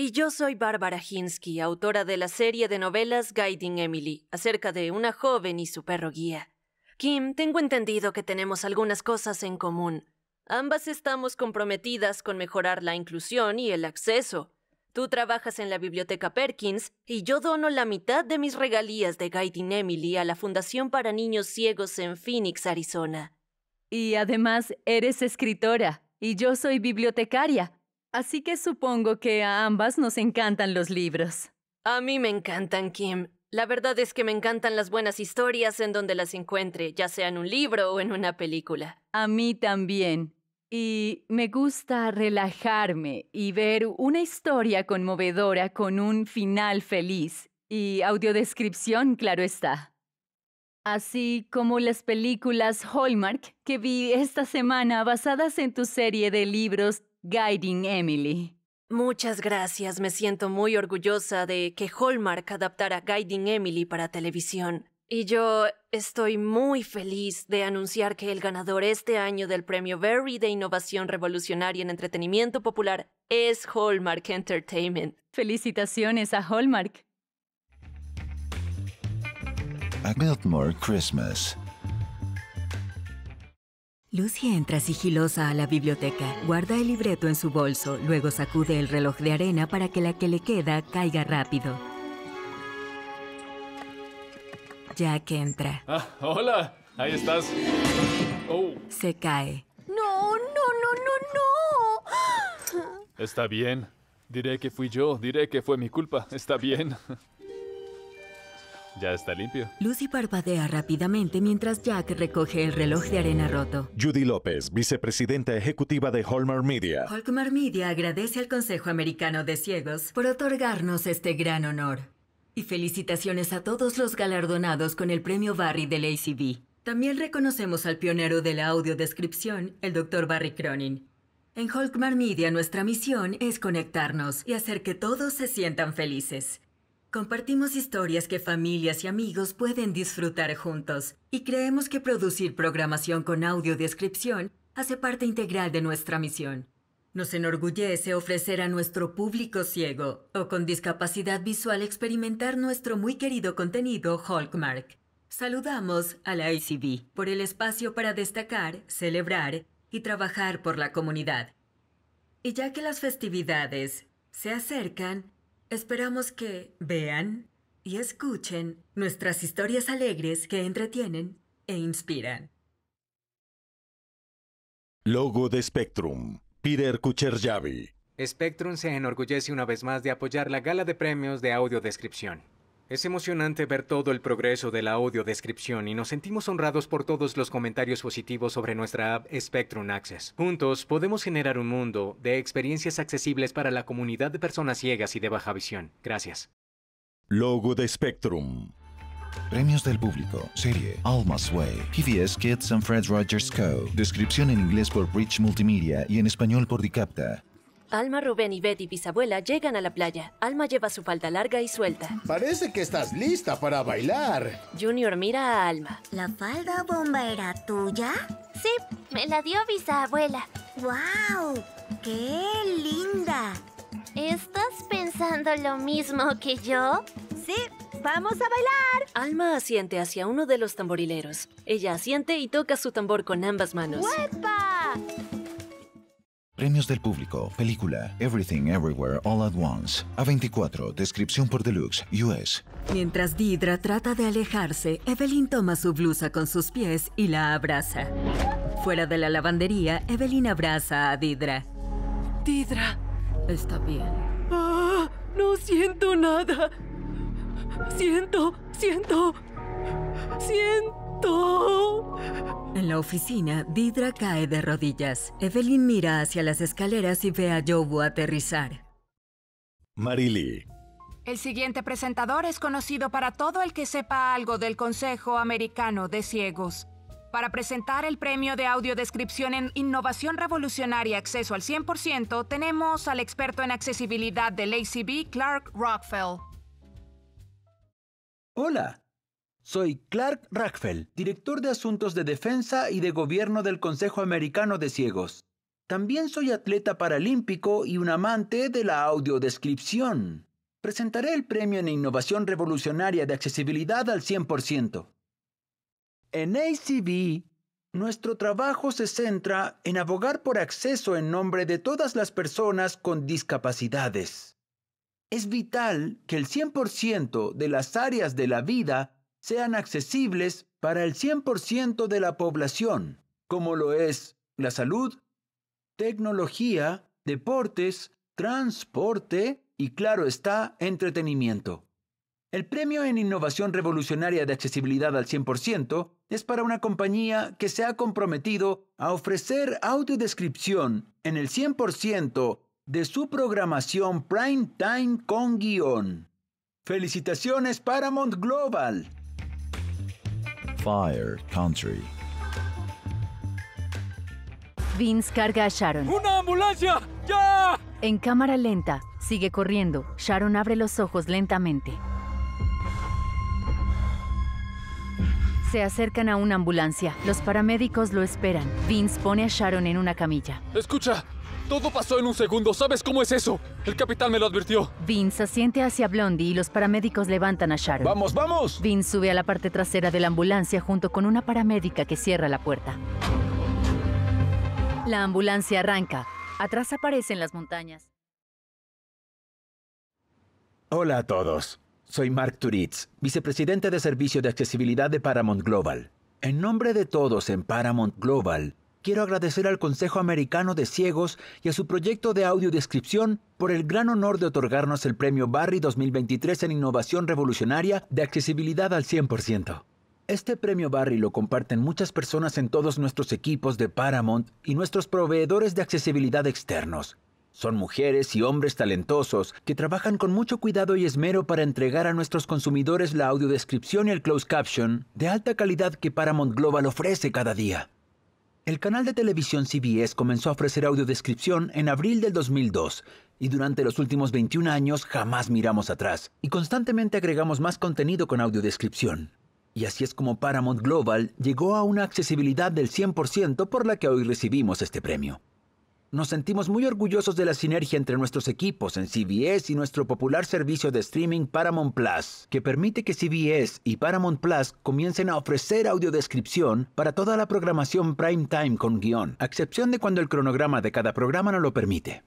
Y yo soy Bárbara Hinsky, autora de la serie de novelas Guiding Emily, acerca de una joven y su perro guía. Kim, tengo entendido que tenemos algunas cosas en común. Ambas estamos comprometidas con mejorar la inclusión y el acceso. Tú trabajas en la biblioteca Perkins y yo dono la mitad de mis regalías de Guiding Emily a la Fundación para Niños Ciegos en Phoenix, Arizona. Y además eres escritora y yo soy bibliotecaria, Así que supongo que a ambas nos encantan los libros. A mí me encantan, Kim. La verdad es que me encantan las buenas historias en donde las encuentre, ya sea en un libro o en una película. A mí también. Y me gusta relajarme y ver una historia conmovedora con un final feliz. Y audiodescripción, claro está así como las películas Hallmark que vi esta semana basadas en tu serie de libros Guiding Emily. Muchas gracias, me siento muy orgullosa de que Hallmark adaptara Guiding Emily para televisión. Y yo estoy muy feliz de anunciar que el ganador este año del premio Berry de Innovación Revolucionaria en Entretenimiento Popular es Hallmark Entertainment. Felicitaciones a Hallmark a Christmas. Lucy entra sigilosa a la biblioteca, guarda el libreto en su bolso, luego sacude el reloj de arena para que la que le queda caiga rápido. Jack entra. Ah, hola, ahí estás. Oh. Se cae. No, no, no, no, no. Está bien. Diré que fui yo, diré que fue mi culpa. Está bien. Ya está limpio. Lucy parpadea rápidamente mientras Jack recoge el reloj de arena roto. Judy López, vicepresidenta ejecutiva de Holmar Media. Holmar Media agradece al Consejo Americano de Ciegos por otorgarnos este gran honor. Y felicitaciones a todos los galardonados con el premio Barry del ACB. También reconocemos al pionero de la audiodescripción, el Dr. Barry Cronin. En Holmar Media nuestra misión es conectarnos y hacer que todos se sientan felices. Compartimos historias que familias y amigos pueden disfrutar juntos y creemos que producir programación con audiodescripción hace parte integral de nuestra misión. Nos enorgullece ofrecer a nuestro público ciego o con discapacidad visual experimentar nuestro muy querido contenido Hulkmark. Saludamos a la ICB por el espacio para destacar, celebrar y trabajar por la comunidad. Y ya que las festividades se acercan, Esperamos que vean y escuchen nuestras historias alegres que entretienen e inspiran. Logo de Spectrum. Peter Kucherjavi. Spectrum se enorgullece una vez más de apoyar la gala de premios de audiodescripción. Es emocionante ver todo el progreso de la audiodescripción y nos sentimos honrados por todos los comentarios positivos sobre nuestra app Spectrum Access. Juntos podemos generar un mundo de experiencias accesibles para la comunidad de personas ciegas y de baja visión. Gracias. Logo de Spectrum. Premios del público. Serie. Alma's Way. PBS Kids and Fred Rogers Co. Descripción en inglés por Bridge Multimedia y en español por Dicapta. Alma, Rubén y Betty, bisabuela, llegan a la playa. Alma lleva su falda larga y suelta. Parece que estás lista para bailar. Junior mira a Alma. ¿La falda bomba era tuya? Sí, me la dio bisabuela. ¡Guau! ¡Qué linda! ¿Estás pensando lo mismo que yo? Sí, ¡Vamos a bailar! Alma asiente hacia uno de los tamborileros. Ella asiente y toca su tambor con ambas manos. ¡Huepa! Premios del público, película, Everything Everywhere All at Once, A24, descripción por Deluxe, US. Mientras Didra trata de alejarse, Evelyn toma su blusa con sus pies y la abraza. Fuera de la lavandería, Evelyn abraza a Didra. Didra. Está bien. Ah, no siento nada. Siento, siento, siento. En la oficina, Didra cae de rodillas. Evelyn mira hacia las escaleras y ve a Jobu aterrizar. Marily. El siguiente presentador es conocido para todo el que sepa algo del Consejo Americano de Ciegos. Para presentar el premio de audiodescripción en Innovación Revolucionaria Acceso al 100%, tenemos al experto en accesibilidad de del B Clark Rockfell. Hola, soy Clark Rackfeld, director de Asuntos de Defensa y de Gobierno del Consejo Americano de Ciegos. También soy atleta paralímpico y un amante de la audiodescripción. Presentaré el premio en Innovación Revolucionaria de Accesibilidad al 100%. En ACB, nuestro trabajo se centra en abogar por acceso en nombre de todas las personas con discapacidades. Es vital que el 100% de las áreas de la vida sean accesibles para el 100% de la población, como lo es la salud, tecnología, deportes, transporte y, claro está, entretenimiento. El premio en innovación revolucionaria de accesibilidad al 100% es para una compañía que se ha comprometido a ofrecer audiodescripción en el 100% de su programación Prime Time con guión. Felicitaciones Paramount Global. Country. Vince carga a Sharon. ¡Una ambulancia! ¡Ya! En cámara lenta, sigue corriendo. Sharon abre los ojos lentamente. Se acercan a una ambulancia. Los paramédicos lo esperan. Vince pone a Sharon en una camilla. Escucha, todo pasó en un segundo. ¿Sabes cómo es eso? El capitán me lo advirtió. Vince asiente hacia Blondie y los paramédicos levantan a Sharon. ¡Vamos, vamos! Vince sube a la parte trasera de la ambulancia junto con una paramédica que cierra la puerta. La ambulancia arranca. Atrás aparecen las montañas. Hola a todos. Soy Mark Turitz, vicepresidente de Servicio de Accesibilidad de Paramount Global. En nombre de todos en Paramount Global, Quiero agradecer al Consejo Americano de Ciegos y a su proyecto de audiodescripción por el gran honor de otorgarnos el Premio Barry 2023 en Innovación Revolucionaria de Accesibilidad al 100%. Este premio Barry lo comparten muchas personas en todos nuestros equipos de Paramount y nuestros proveedores de accesibilidad externos. Son mujeres y hombres talentosos que trabajan con mucho cuidado y esmero para entregar a nuestros consumidores la audiodescripción y el closed caption de alta calidad que Paramount Global ofrece cada día. El canal de televisión CBS comenzó a ofrecer audiodescripción en abril del 2002 y durante los últimos 21 años jamás miramos atrás y constantemente agregamos más contenido con audiodescripción. Y así es como Paramount Global llegó a una accesibilidad del 100% por la que hoy recibimos este premio. Nos sentimos muy orgullosos de la sinergia entre nuestros equipos en CBS y nuestro popular servicio de streaming Paramount Plus, que permite que CBS y Paramount Plus comiencen a ofrecer audiodescripción para toda la programación primetime con guión, a excepción de cuando el cronograma de cada programa no lo permite.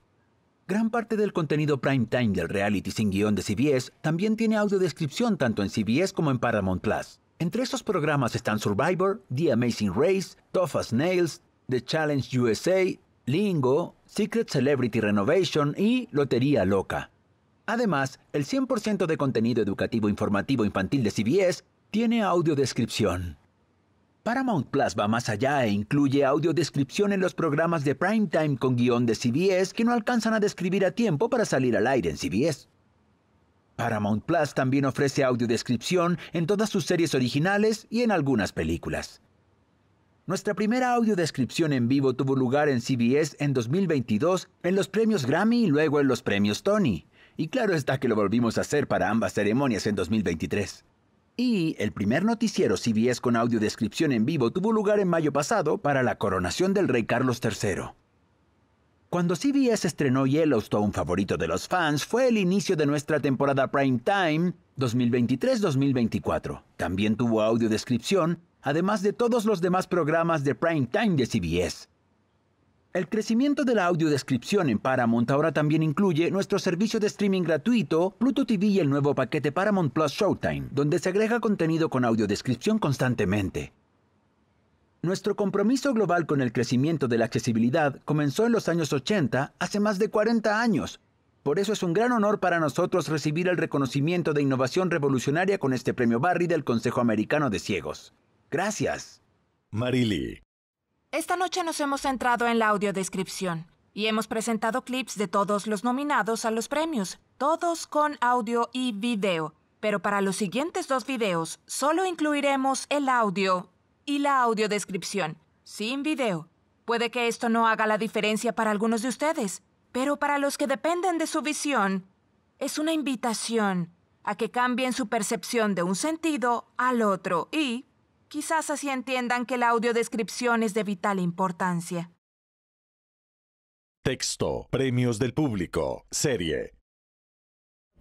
Gran parte del contenido primetime del reality sin guión de CBS también tiene audiodescripción tanto en CBS como en Paramount Plus. Entre estos programas están Survivor, The Amazing Race, Tough as Nails, The Challenge USA, Lingo, Secret Celebrity Renovation y Lotería Loca. Además, el 100% de contenido educativo informativo infantil de CBS tiene audiodescripción. Paramount Plus va más allá e incluye audiodescripción en los programas de primetime con guión de CBS que no alcanzan a describir a tiempo para salir al aire en CBS. Paramount Plus también ofrece audiodescripción en todas sus series originales y en algunas películas. Nuestra primera audiodescripción en vivo tuvo lugar en CBS en 2022, en los premios Grammy y luego en los premios Tony. Y claro está que lo volvimos a hacer para ambas ceremonias en 2023. Y el primer noticiero CBS con audiodescripción en vivo tuvo lugar en mayo pasado para la coronación del rey Carlos III. Cuando CBS estrenó Yellowstone, favorito de los fans, fue el inicio de nuestra temporada Prime Time 2023-2024. También tuvo audiodescripción además de todos los demás programas de prime time de CBS. El crecimiento de la audiodescripción en Paramount ahora también incluye nuestro servicio de streaming gratuito, Pluto TV y el nuevo paquete Paramount Plus Showtime, donde se agrega contenido con audiodescripción constantemente. Nuestro compromiso global con el crecimiento de la accesibilidad comenzó en los años 80, hace más de 40 años. Por eso es un gran honor para nosotros recibir el reconocimiento de innovación revolucionaria con este premio Barry del Consejo Americano de Ciegos. Gracias. Marily. Esta noche nos hemos centrado en la audiodescripción y hemos presentado clips de todos los nominados a los premios, todos con audio y video. Pero para los siguientes dos videos solo incluiremos el audio y la audiodescripción, sin video. Puede que esto no haga la diferencia para algunos de ustedes, pero para los que dependen de su visión, es una invitación a que cambien su percepción de un sentido al otro y, Quizás así entiendan que la audiodescripción es de vital importancia. Texto. Premios del público. Serie.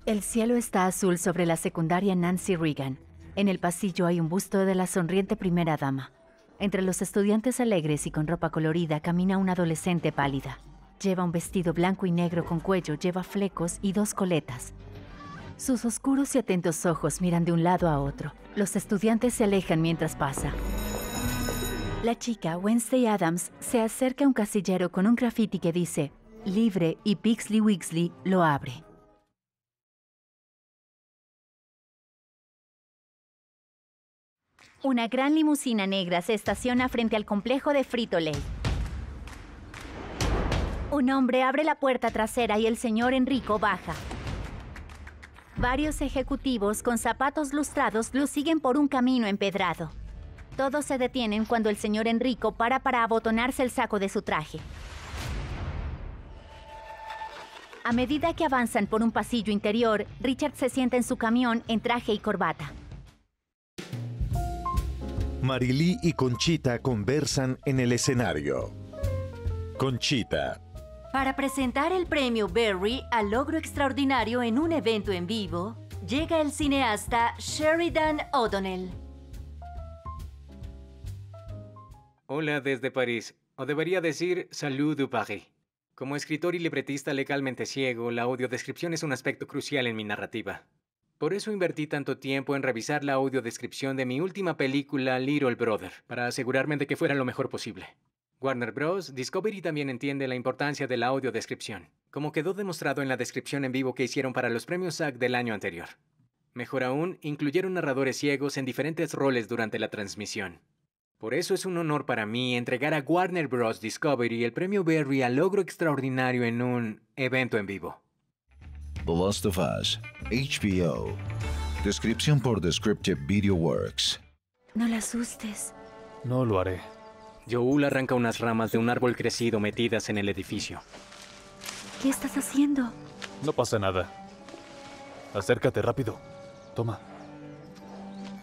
El cielo está azul sobre la secundaria Nancy Reagan. En el pasillo hay un busto de la sonriente primera dama. Entre los estudiantes alegres y con ropa colorida camina una adolescente pálida. Lleva un vestido blanco y negro con cuello, lleva flecos y dos coletas. Sus oscuros y atentos ojos miran de un lado a otro. Los estudiantes se alejan mientras pasa. La chica, Wednesday Adams, se acerca a un casillero con un graffiti que dice Libre y Pixley Wixley lo abre. Una gran limusina negra se estaciona frente al complejo de Frito lay Un hombre abre la puerta trasera y el señor Enrico baja. Varios ejecutivos con zapatos lustrados lo siguen por un camino empedrado. Todos se detienen cuando el señor Enrico para para abotonarse el saco de su traje. A medida que avanzan por un pasillo interior, Richard se sienta en su camión en traje y corbata. Marilí y Conchita conversan en el escenario. Conchita, para presentar el premio Berry al logro extraordinario en un evento en vivo, llega el cineasta Sheridan O'Donnell. Hola desde París, o debería decir Salut du Paris. Como escritor y libretista legalmente ciego, la audiodescripción es un aspecto crucial en mi narrativa. Por eso invertí tanto tiempo en revisar la audiodescripción de mi última película, Little Brother, para asegurarme de que fuera lo mejor posible. Warner Bros. Discovery también entiende la importancia de la audiodescripción, como quedó demostrado en la descripción en vivo que hicieron para los premios SAG del año anterior. Mejor aún, incluyeron narradores ciegos en diferentes roles durante la transmisión. Por eso es un honor para mí entregar a Warner Bros. Discovery el premio Berry al logro extraordinario en un evento en vivo. The of Us, HBO. Descripción por Descriptive Video Works. No la asustes. No lo haré. Joel arranca unas ramas de un árbol crecido metidas en el edificio. ¿Qué estás haciendo? No pasa nada. Acércate rápido. Toma.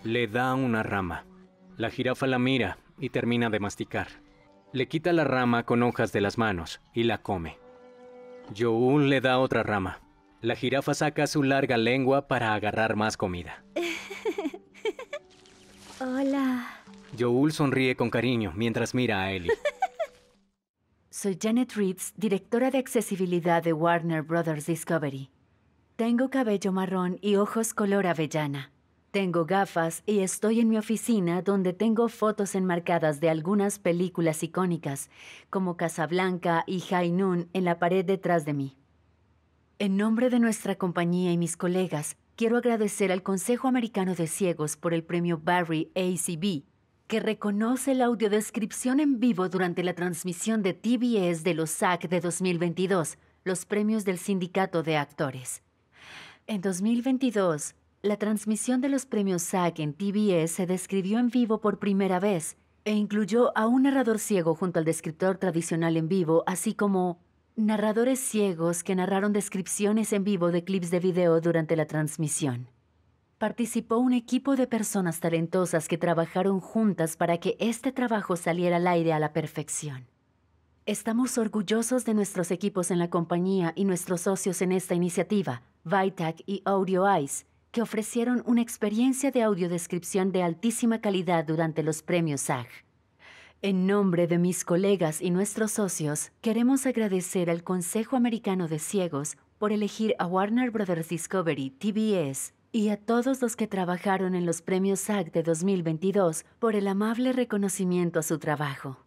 Le da una rama. La jirafa la mira y termina de masticar. Le quita la rama con hojas de las manos y la come. Joel le da otra rama. La jirafa saca su larga lengua para agarrar más comida. Hola. Joel sonríe con cariño mientras mira a Ellie. Soy Janet Reeds, directora de accesibilidad de Warner Brothers Discovery. Tengo cabello marrón y ojos color avellana. Tengo gafas y estoy en mi oficina donde tengo fotos enmarcadas de algunas películas icónicas, como Casablanca y High Noon en la pared detrás de mí. En nombre de nuestra compañía y mis colegas, quiero agradecer al Consejo Americano de Ciegos por el premio Barry ACB que reconoce la audiodescripción en vivo durante la transmisión de TBS de los SAC de 2022, los premios del Sindicato de Actores. En 2022, la transmisión de los premios SAC en TBS se describió en vivo por primera vez e incluyó a un narrador ciego junto al descriptor tradicional en vivo, así como narradores ciegos que narraron descripciones en vivo de clips de video durante la transmisión participó un equipo de personas talentosas que trabajaron juntas para que este trabajo saliera al aire a la perfección. Estamos orgullosos de nuestros equipos en la compañía y nuestros socios en esta iniciativa, VITAC y Audio que ofrecieron una experiencia de audiodescripción de altísima calidad durante los premios SAG. En nombre de mis colegas y nuestros socios, queremos agradecer al Consejo Americano de Ciegos por elegir a Warner Brothers Discovery, TVS y a todos los que trabajaron en los premios SAC de 2022 por el amable reconocimiento a su trabajo.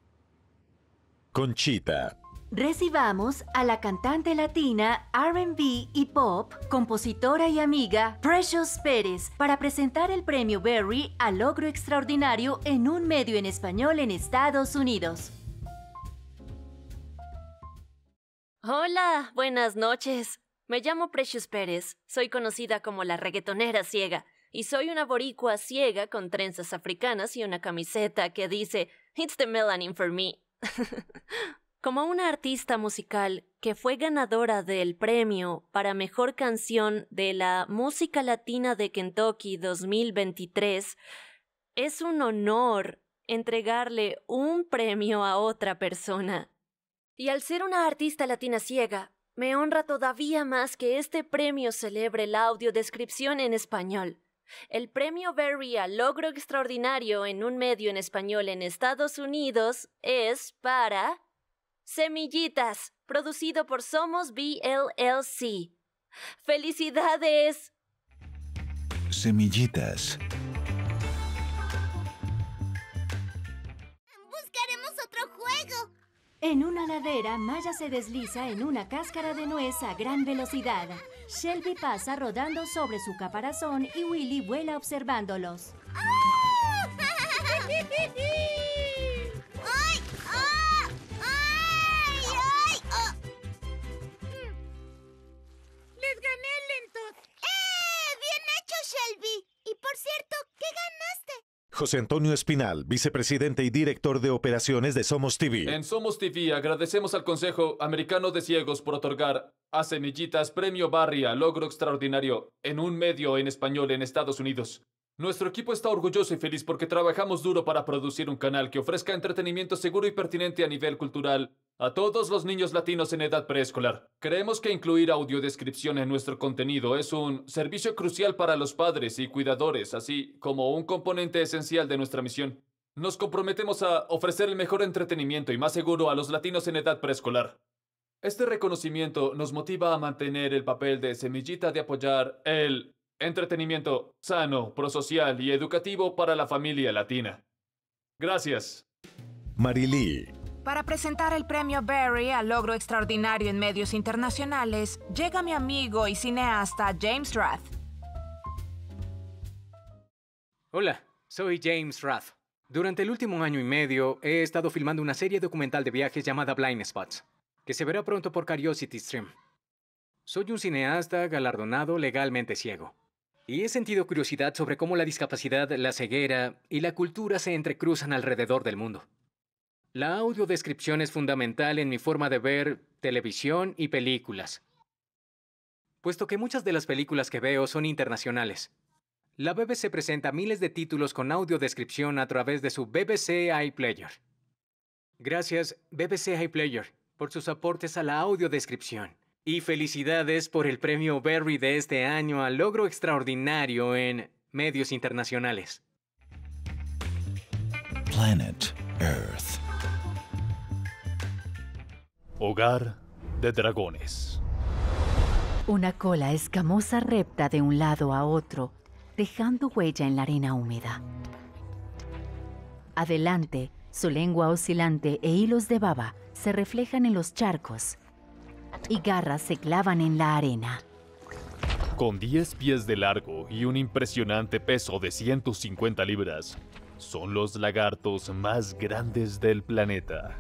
Conchita. Recibamos a la cantante latina RB y pop, compositora y amiga Precious Pérez para presentar el premio Berry a logro extraordinario en un medio en español en Estados Unidos. Hola, buenas noches. Me llamo Precious Pérez, soy conocida como la reggaetonera ciega, y soy una boricua ciega con trenzas africanas y una camiseta que dice It's the melanin for me. como una artista musical que fue ganadora del premio para mejor canción de la música latina de Kentucky 2023, es un honor entregarle un premio a otra persona. Y al ser una artista latina ciega, me honra todavía más que este premio celebre la audiodescripción en español. El premio Berry a logro extraordinario en un medio en español en Estados Unidos es para Semillitas, producido por Somos BLLC. ¡Felicidades! Semillitas En una ladera, Maya se desliza en una cáscara de nuez a gran velocidad. Shelby pasa rodando sobre su caparazón y Willy vuela observándolos. José Antonio Espinal, vicepresidente y director de operaciones de Somos TV. En Somos TV agradecemos al Consejo Americano de Ciegos por otorgar a Semillitas Premio Barria, logro extraordinario en un medio en español en Estados Unidos. Nuestro equipo está orgulloso y feliz porque trabajamos duro para producir un canal que ofrezca entretenimiento seguro y pertinente a nivel cultural a todos los niños latinos en edad preescolar, creemos que incluir audiodescripción en nuestro contenido es un servicio crucial para los padres y cuidadores, así como un componente esencial de nuestra misión. Nos comprometemos a ofrecer el mejor entretenimiento y más seguro a los latinos en edad preescolar. Este reconocimiento nos motiva a mantener el papel de semillita de apoyar el entretenimiento sano, prosocial y educativo para la familia latina. Gracias. Marilí para presentar el premio Barry al logro extraordinario en medios internacionales, llega mi amigo y cineasta James Rath. Hola, soy James Rath. Durante el último año y medio he estado filmando una serie documental de viajes llamada Blind Spots, que se verá pronto por Curiosity Stream. Soy un cineasta galardonado legalmente ciego, y he sentido curiosidad sobre cómo la discapacidad, la ceguera y la cultura se entrecruzan alrededor del mundo. La audiodescripción es fundamental en mi forma de ver televisión y películas, puesto que muchas de las películas que veo son internacionales. La BBC presenta miles de títulos con audiodescripción a través de su BBC iPlayer. Gracias, BBC iPlayer, por sus aportes a la audiodescripción. Y felicidades por el premio Berry de este año al logro extraordinario en medios internacionales. Planet Earth. Hogar de dragones. Una cola escamosa repta de un lado a otro, dejando huella en la arena húmeda. Adelante, su lengua oscilante e hilos de baba se reflejan en los charcos y garras se clavan en la arena. Con 10 pies de largo y un impresionante peso de 150 libras, son los lagartos más grandes del planeta.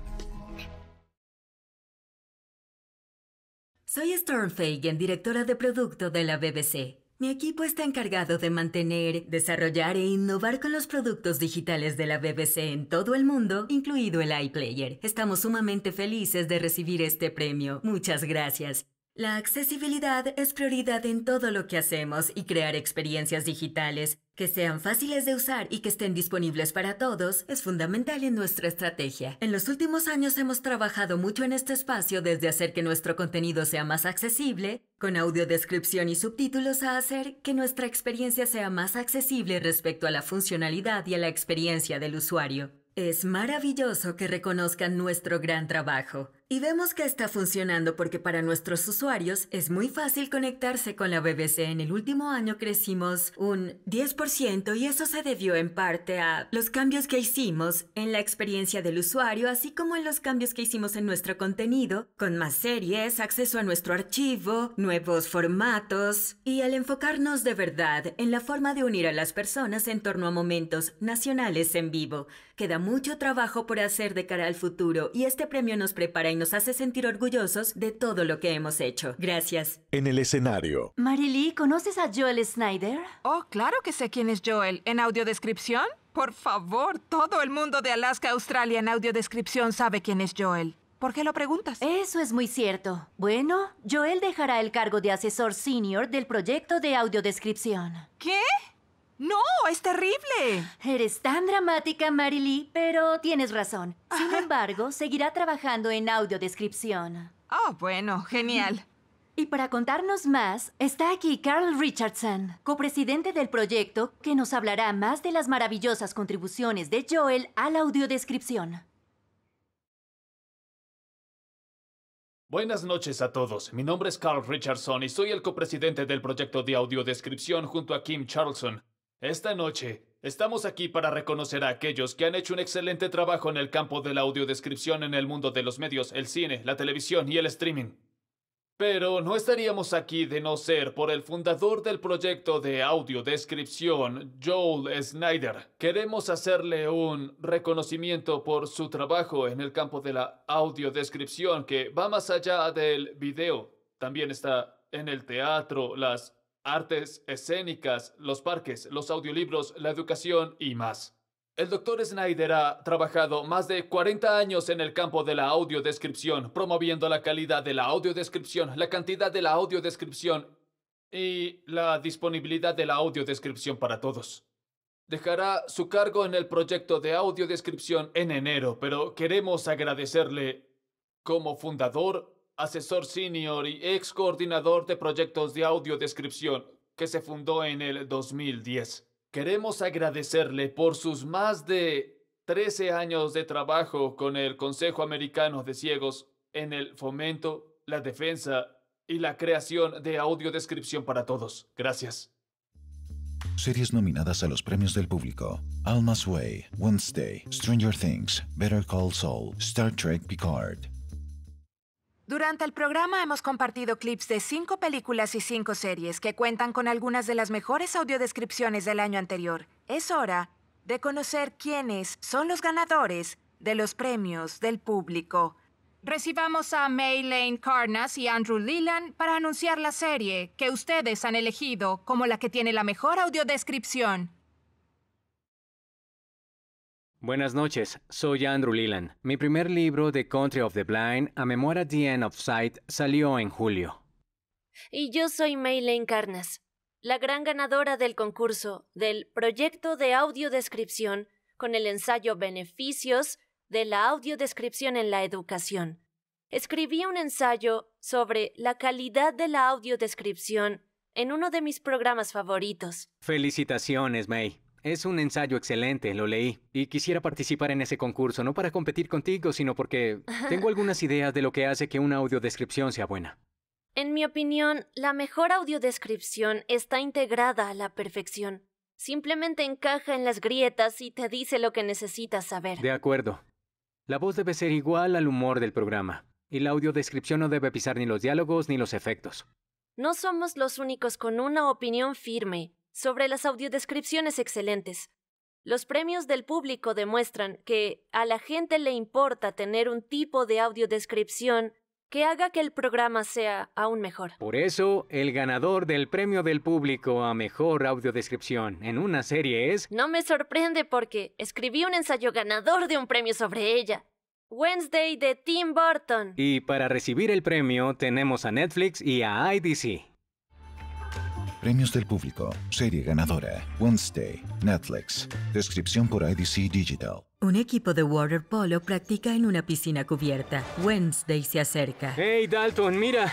Soy Storm Fagan, directora de producto de la BBC. Mi equipo está encargado de mantener, desarrollar e innovar con los productos digitales de la BBC en todo el mundo, incluido el iPlayer. Estamos sumamente felices de recibir este premio. Muchas gracias. La accesibilidad es prioridad en todo lo que hacemos y crear experiencias digitales que sean fáciles de usar y que estén disponibles para todos es fundamental en nuestra estrategia. En los últimos años hemos trabajado mucho en este espacio desde hacer que nuestro contenido sea más accesible, con audiodescripción y subtítulos a hacer que nuestra experiencia sea más accesible respecto a la funcionalidad y a la experiencia del usuario. Es maravilloso que reconozcan nuestro gran trabajo. Y vemos que está funcionando porque para nuestros usuarios es muy fácil conectarse con la BBC. En el último año crecimos un 10% y eso se debió en parte a los cambios que hicimos en la experiencia del usuario, así como en los cambios que hicimos en nuestro contenido, con más series, acceso a nuestro archivo, nuevos formatos y al enfocarnos de verdad en la forma de unir a las personas en torno a momentos nacionales en vivo. Queda mucho trabajo por hacer de cara al futuro y este premio nos prepara nos hace sentir orgullosos de todo lo que hemos hecho. Gracias. En el escenario. Marily, ¿conoces a Joel Snyder? Oh, claro que sé quién es Joel. ¿En audiodescripción? Por favor, todo el mundo de Alaska, Australia en audiodescripción sabe quién es Joel. ¿Por qué lo preguntas? Eso es muy cierto. Bueno, Joel dejará el cargo de asesor senior del proyecto de audiodescripción. ¿Qué? ¡No! ¡Es terrible! Eres tan dramática, Marily, pero tienes razón. Sin embargo, seguirá trabajando en audiodescripción. Ah, bueno, genial. Y para contarnos más, está aquí Carl Richardson, copresidente del proyecto, que nos hablará más de las maravillosas contribuciones de Joel a la audiodescripción. Buenas noches a todos. Mi nombre es Carl Richardson y soy el copresidente del proyecto de audiodescripción junto a Kim Charlson, esta noche, estamos aquí para reconocer a aquellos que han hecho un excelente trabajo en el campo de la audiodescripción en el mundo de los medios, el cine, la televisión y el streaming. Pero no estaríamos aquí de no ser por el fundador del proyecto de audiodescripción, Joel Snyder. Queremos hacerle un reconocimiento por su trabajo en el campo de la audiodescripción que va más allá del video. También está en el teatro, las artes escénicas, los parques, los audiolibros, la educación y más. El doctor Snyder ha trabajado más de 40 años en el campo de la audiodescripción, promoviendo la calidad de la audiodescripción, la cantidad de la audiodescripción y la disponibilidad de la audiodescripción para todos. Dejará su cargo en el proyecto de audiodescripción en enero, pero queremos agradecerle como fundador asesor senior y ex coordinador de proyectos de audiodescripción, que se fundó en el 2010. Queremos agradecerle por sus más de 13 años de trabajo con el Consejo Americano de Ciegos en el fomento, la defensa y la creación de audiodescripción para todos. Gracias. Series nominadas a los premios del público: Alma's Way, Wednesday, Stranger Things, Better Call Saul, Star Trek Picard, durante el programa hemos compartido clips de cinco películas y cinco series que cuentan con algunas de las mejores audiodescripciones del año anterior. Es hora de conocer quiénes son los ganadores de los premios del público. Recibamos a May Lane Carnas y Andrew Leland para anunciar la serie que ustedes han elegido como la que tiene la mejor audiodescripción. Buenas noches, soy Andrew Leland. Mi primer libro, The Country of the Blind, A Memoir at the End of Sight, salió en julio. Y yo soy Lane Carnas, la gran ganadora del concurso del proyecto de audiodescripción con el ensayo Beneficios de la audiodescripción en la educación. Escribí un ensayo sobre la calidad de la audiodescripción en uno de mis programas favoritos. Felicitaciones, May. Es un ensayo excelente, lo leí. Y quisiera participar en ese concurso, no para competir contigo, sino porque tengo algunas ideas de lo que hace que una audiodescripción sea buena. En mi opinión, la mejor audiodescripción está integrada a la perfección. Simplemente encaja en las grietas y te dice lo que necesitas saber. De acuerdo. La voz debe ser igual al humor del programa, y la audiodescripción no debe pisar ni los diálogos ni los efectos. No somos los únicos con una opinión firme sobre las audiodescripciones excelentes. Los premios del público demuestran que a la gente le importa tener un tipo de audiodescripción que haga que el programa sea aún mejor. Por eso, el ganador del premio del público a mejor audiodescripción en una serie es... No me sorprende porque escribí un ensayo ganador de un premio sobre ella. Wednesday de Tim Burton. Y para recibir el premio tenemos a Netflix y a IDC. Premios del público. Serie ganadora. Wednesday. Netflix. Descripción por IDC Digital. Un equipo de waterpolo practica en una piscina cubierta. Wednesday se acerca. Hey Dalton, mira.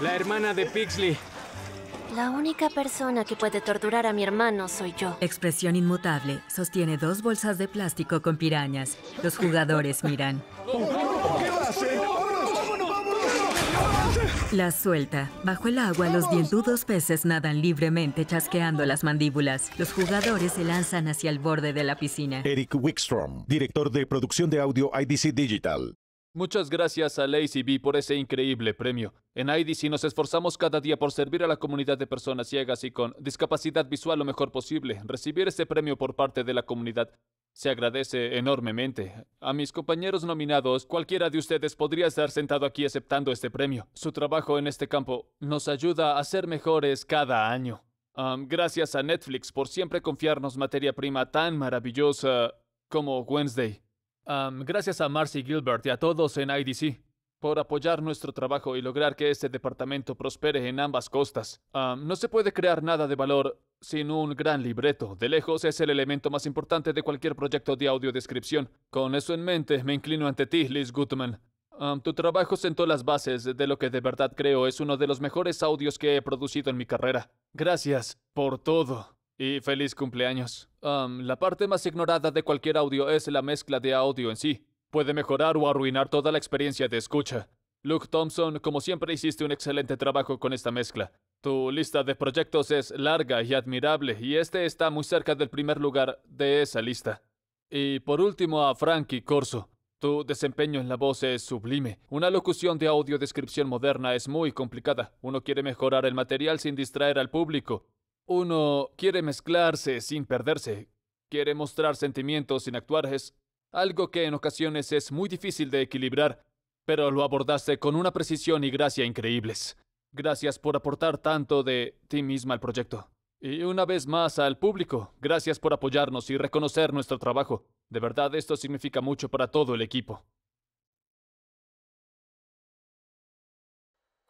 La hermana de Pixley. La única persona que puede torturar a mi hermano soy yo. Expresión inmutable. Sostiene dos bolsas de plástico con pirañas. Los jugadores miran. ¿Qué la suelta. Bajo el agua, los dientudos peces nadan libremente chasqueando las mandíbulas. Los jugadores se lanzan hacia el borde de la piscina. Eric Wickstrom, director de producción de audio IDC Digital. Muchas gracias a Lazy B por ese increíble premio. En IDC nos esforzamos cada día por servir a la comunidad de personas ciegas y con discapacidad visual lo mejor posible. Recibir este premio por parte de la comunidad se agradece enormemente. A mis compañeros nominados, cualquiera de ustedes podría estar sentado aquí aceptando este premio. Su trabajo en este campo nos ayuda a ser mejores cada año. gracias a Netflix por siempre confiarnos materia prima tan maravillosa como Wednesday gracias a Marcy Gilbert y a todos en IDC por apoyar nuestro trabajo y lograr que este departamento prospere en ambas costas. no se puede crear nada de valor sin un gran libreto. De lejos es el elemento más importante de cualquier proyecto de audiodescripción. Con eso en mente, me inclino ante ti, Liz Gutman. tu trabajo sentó las bases de lo que de verdad creo es uno de los mejores audios que he producido en mi carrera. Gracias por todo. Y feliz cumpleaños. la parte más ignorada de cualquier audio es la mezcla de audio en sí. Puede mejorar o arruinar toda la experiencia de escucha. Luke Thompson, como siempre hiciste un excelente trabajo con esta mezcla. Tu lista de proyectos es larga y admirable y este está muy cerca del primer lugar de esa lista. Y por último a Frankie Corso. Tu desempeño en la voz es sublime. Una locución de audio descripción moderna es muy complicada. Uno quiere mejorar el material sin distraer al público, uno quiere mezclarse sin perderse, quiere mostrar sentimientos sin actuar, algo que en ocasiones es muy difícil de equilibrar, pero lo abordaste con una precisión y gracia increíbles. Gracias por aportar tanto de ti misma al proyecto. Y una vez más al público, gracias por apoyarnos y reconocer nuestro trabajo. De verdad, esto significa mucho para todo el equipo.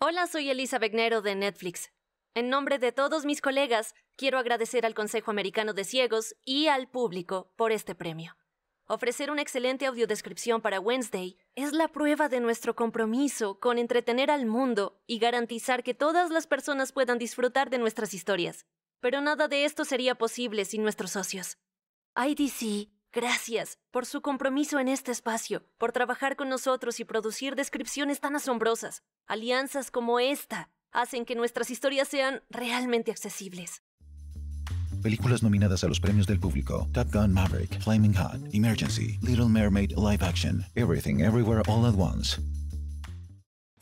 Hola, soy Elisa Begnero de Netflix. En nombre de todos mis colegas, quiero agradecer al Consejo Americano de Ciegos y al público por este premio. Ofrecer una excelente audiodescripción para Wednesday es la prueba de nuestro compromiso con entretener al mundo y garantizar que todas las personas puedan disfrutar de nuestras historias. Pero nada de esto sería posible sin nuestros socios. IDC, gracias por su compromiso en este espacio, por trabajar con nosotros y producir descripciones tan asombrosas. Alianzas como esta hacen que nuestras historias sean realmente accesibles. Películas nominadas a los premios del público: Top Gun Maverick, Flaming Hot, Emergency, Little Mermaid Live Action, Everything Everywhere All at Once.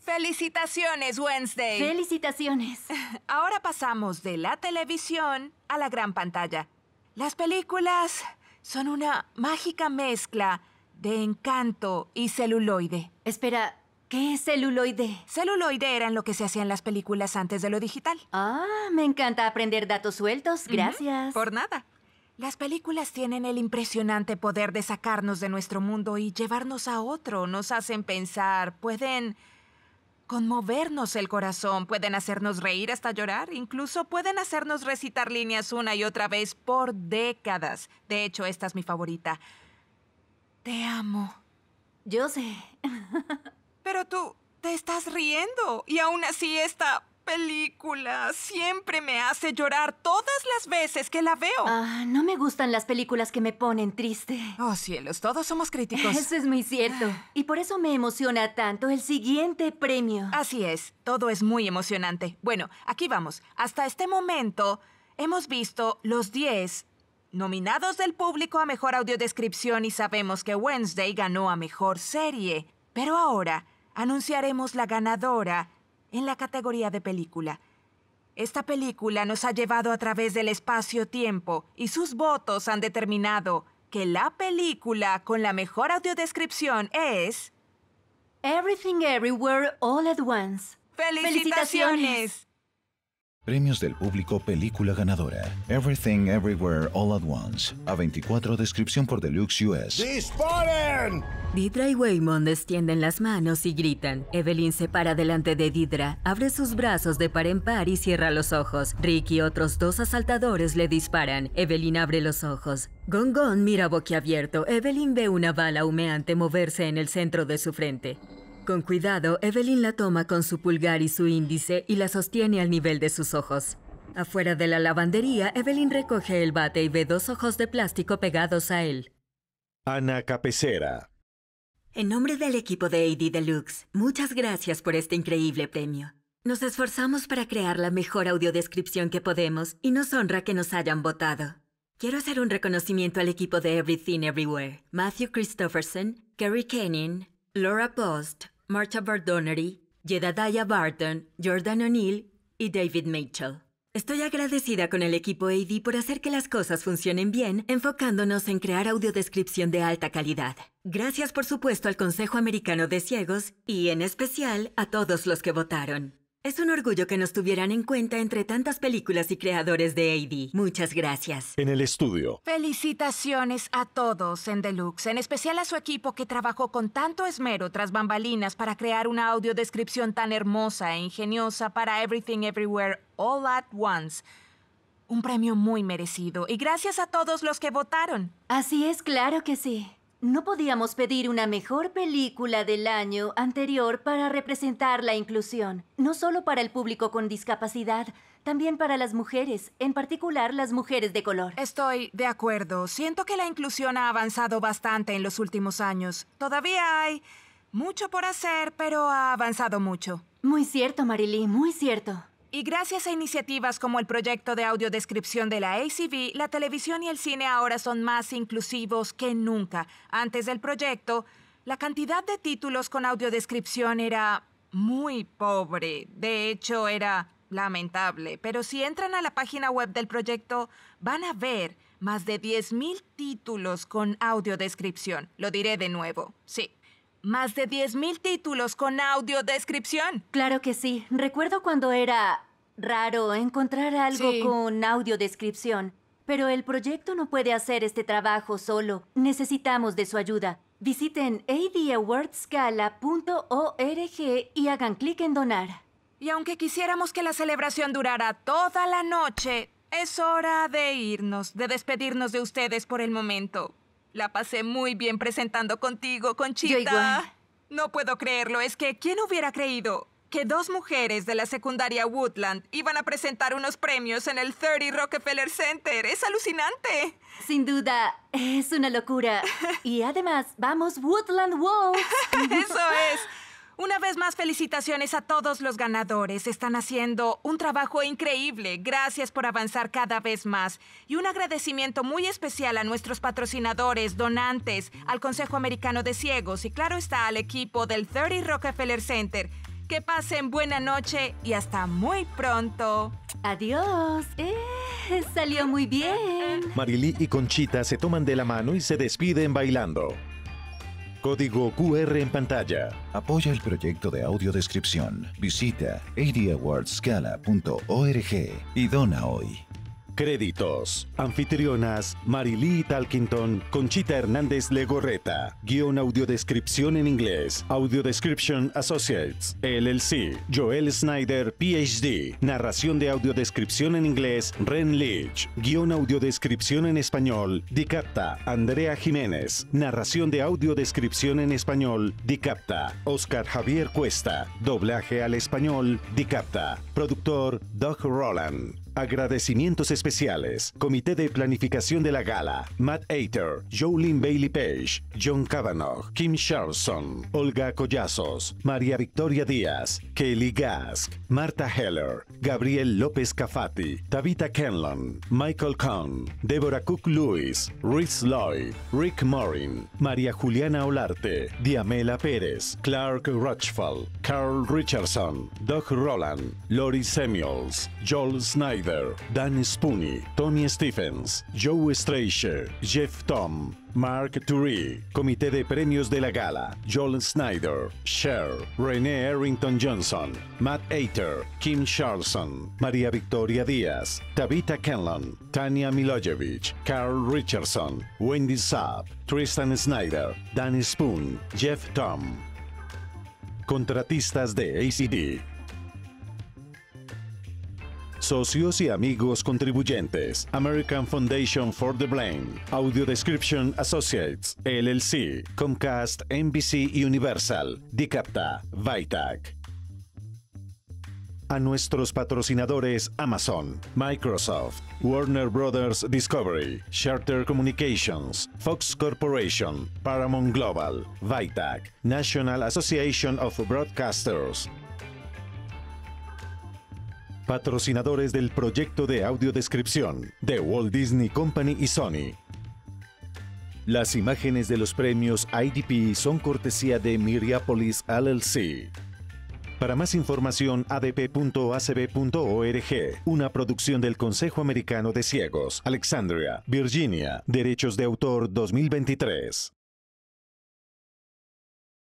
Felicitaciones, Wednesday. Felicitaciones. Ahora pasamos de la televisión a la gran pantalla. Las películas son una mágica mezcla de encanto y celuloide. Espera, ¿Qué es celuloide? Celuloide eran lo que se hacían las películas antes de lo digital. Ah, me encanta aprender datos sueltos. Gracias. Por nada. Las películas tienen el impresionante poder de sacarnos de nuestro mundo y llevarnos a otro. Nos hacen pensar, pueden conmovernos el corazón, pueden hacernos reír hasta llorar, incluso pueden hacernos recitar líneas una y otra vez por décadas. De hecho, esta es mi favorita. Te amo. Yo sé. Pero tú te estás riendo y aún así esta película siempre me hace llorar todas las veces que la veo. Ah, no me gustan las películas que me ponen triste. Oh, cielos, todos somos críticos. Eso es muy cierto. Y por eso me emociona tanto el siguiente premio. Así es, todo es muy emocionante. Bueno, aquí vamos. Hasta este momento hemos visto los 10 nominados del público a mejor audiodescripción y sabemos que Wednesday ganó a mejor serie. Pero ahora anunciaremos la ganadora en la categoría de película. Esta película nos ha llevado a través del espacio-tiempo y sus votos han determinado que la película con la mejor audiodescripción es... Everything Everywhere All at Once. ¡Felicitaciones! Premios del público Película ganadora. Everything Everywhere All at Once. A 24 descripción por Deluxe US. ¡Disparen! Didra y Waymond extienden las manos y gritan. Evelyn se para delante de Didra, abre sus brazos de par en par y cierra los ojos. Rick y otros dos asaltadores le disparan. Evelyn abre los ojos. GONG mira boquiabierto. Evelyn ve una bala humeante moverse en el centro de su frente. Con cuidado, Evelyn la toma con su pulgar y su índice y la sostiene al nivel de sus ojos. Afuera de la lavandería, Evelyn recoge el bate y ve dos ojos de plástico pegados a él. Ana Capecera. En nombre del equipo de AD Deluxe, muchas gracias por este increíble premio. Nos esforzamos para crear la mejor audiodescripción que podemos y nos honra que nos hayan votado. Quiero hacer un reconocimiento al equipo de Everything Everywhere, Matthew Christopherson, Kerry Laura Post, Martha Bardonery, Jedediah Barton, Jordan O'Neill y David Mitchell. Estoy agradecida con el equipo AD por hacer que las cosas funcionen bien, enfocándonos en crear audiodescripción de alta calidad. Gracias por supuesto al Consejo Americano de Ciegos y en especial a todos los que votaron. Es un orgullo que nos tuvieran en cuenta entre tantas películas y creadores de AD. Muchas gracias. En el estudio. Felicitaciones a todos en Deluxe, en especial a su equipo que trabajó con tanto esmero tras bambalinas para crear una audiodescripción tan hermosa e ingeniosa para Everything Everywhere All at Once. Un premio muy merecido y gracias a todos los que votaron. Así es, claro que sí. No podíamos pedir una mejor película del año anterior para representar la inclusión, no solo para el público con discapacidad, también para las mujeres, en particular las mujeres de color. Estoy de acuerdo. Siento que la inclusión ha avanzado bastante en los últimos años. Todavía hay mucho por hacer, pero ha avanzado mucho. Muy cierto, Marilyn, muy cierto. Y gracias a iniciativas como el proyecto de audiodescripción de la ACB, la televisión y el cine ahora son más inclusivos que nunca. Antes del proyecto, la cantidad de títulos con audiodescripción era muy pobre. De hecho, era lamentable. Pero si entran a la página web del proyecto, van a ver más de 10.000 títulos con audiodescripción. Lo diré de nuevo. Sí, más de 10.000 títulos con audiodescripción. Claro que sí. Recuerdo cuando era raro encontrar algo con audiodescripción. Pero el proyecto no puede hacer este trabajo solo. Necesitamos de su ayuda. Visiten adawardscala.org y hagan clic en donar. Y aunque quisiéramos que la celebración durara toda la noche, es hora de irnos, de despedirnos de ustedes por el momento. La pasé muy bien presentando contigo, Conchita. Yo igual. No puedo creerlo. Es que, ¿quién hubiera creído que dos mujeres de la secundaria Woodland iban a presentar unos premios en el 30 Rockefeller Center? ¡Es alucinante! Sin duda, es una locura. Y además, vamos Woodland Wolves. Eso es. Una vez más, felicitaciones a todos los ganadores. Están haciendo un trabajo increíble. Gracias por avanzar cada vez más. Y un agradecimiento muy especial a nuestros patrocinadores, donantes, al Consejo Americano de Ciegos y claro está al equipo del 30 Rockefeller Center. Que pasen buena noche y hasta muy pronto. Adiós. Eh, salió muy bien. Marilí y Conchita se toman de la mano y se despiden bailando. Código QR en pantalla. Apoya el proyecto de audiodescripción. Visita adiawardscala.org y dona hoy. Créditos. Anfitrionas, Marilí Talkington, Conchita Hernández Legorreta. Guión audiodescripción en inglés. Audio Description Associates, LLC. Joel Snyder, PhD. Narración de audiodescripción en inglés, Ren Leach. Guión audiodescripción en español, Dicapta, Andrea Jiménez. Narración de audiodescripción en español, Dicapta. Oscar Javier Cuesta. Doblaje al español, Dicapta. Productor, Doug Roland. Agradecimientos especiales. Comité de Planificación de la Gala. Matt Ater, Jolene Bailey Page, John Cavanaugh, Kim Charlson, Olga Collazos, María Victoria Díaz, Kelly Gask, Marta Heller, Gabriel López Cafati, Tabitha Kenlon, Michael Kahn, Deborah Cook Lewis, Rhys Lloyd, Rick Morin, María Juliana Olarte, Diamela Pérez, Clark Rochfall, Carl Richardson, Doug Roland, Lori Samuels, Joel Snyder, Dan Spooney, Tony Stephens, Joe Streicher, Jeff Tom, Mark Turi, Comité de Premios de la Gala, Joel Snyder, Cher, Renee Errington Johnson, Matt Ater, Kim Charlson, María Victoria Díaz, Tabitha Kenlon, Tania Milojevic, Carl Richardson, Wendy Saab, Tristan Snyder, Danny Spoon, Jeff Tom. Contratistas de ACD, socios y amigos contribuyentes. American Foundation for the Blind, Audio Description Associates, LLC, Comcast, NBC Universal, DiCapta, Vitac a nuestros patrocinadores Amazon, Microsoft, Warner Brothers Discovery, Charter Communications, Fox Corporation, Paramount Global, VITAC, National Association of Broadcasters, patrocinadores del proyecto de audiodescripción de Walt Disney Company y Sony. Las imágenes de los premios IDP son cortesía de Miriapolis LLC. Para más información, adp.acb.org, una producción del Consejo Americano de Ciegos, Alexandria, Virginia, Derechos de Autor 2023.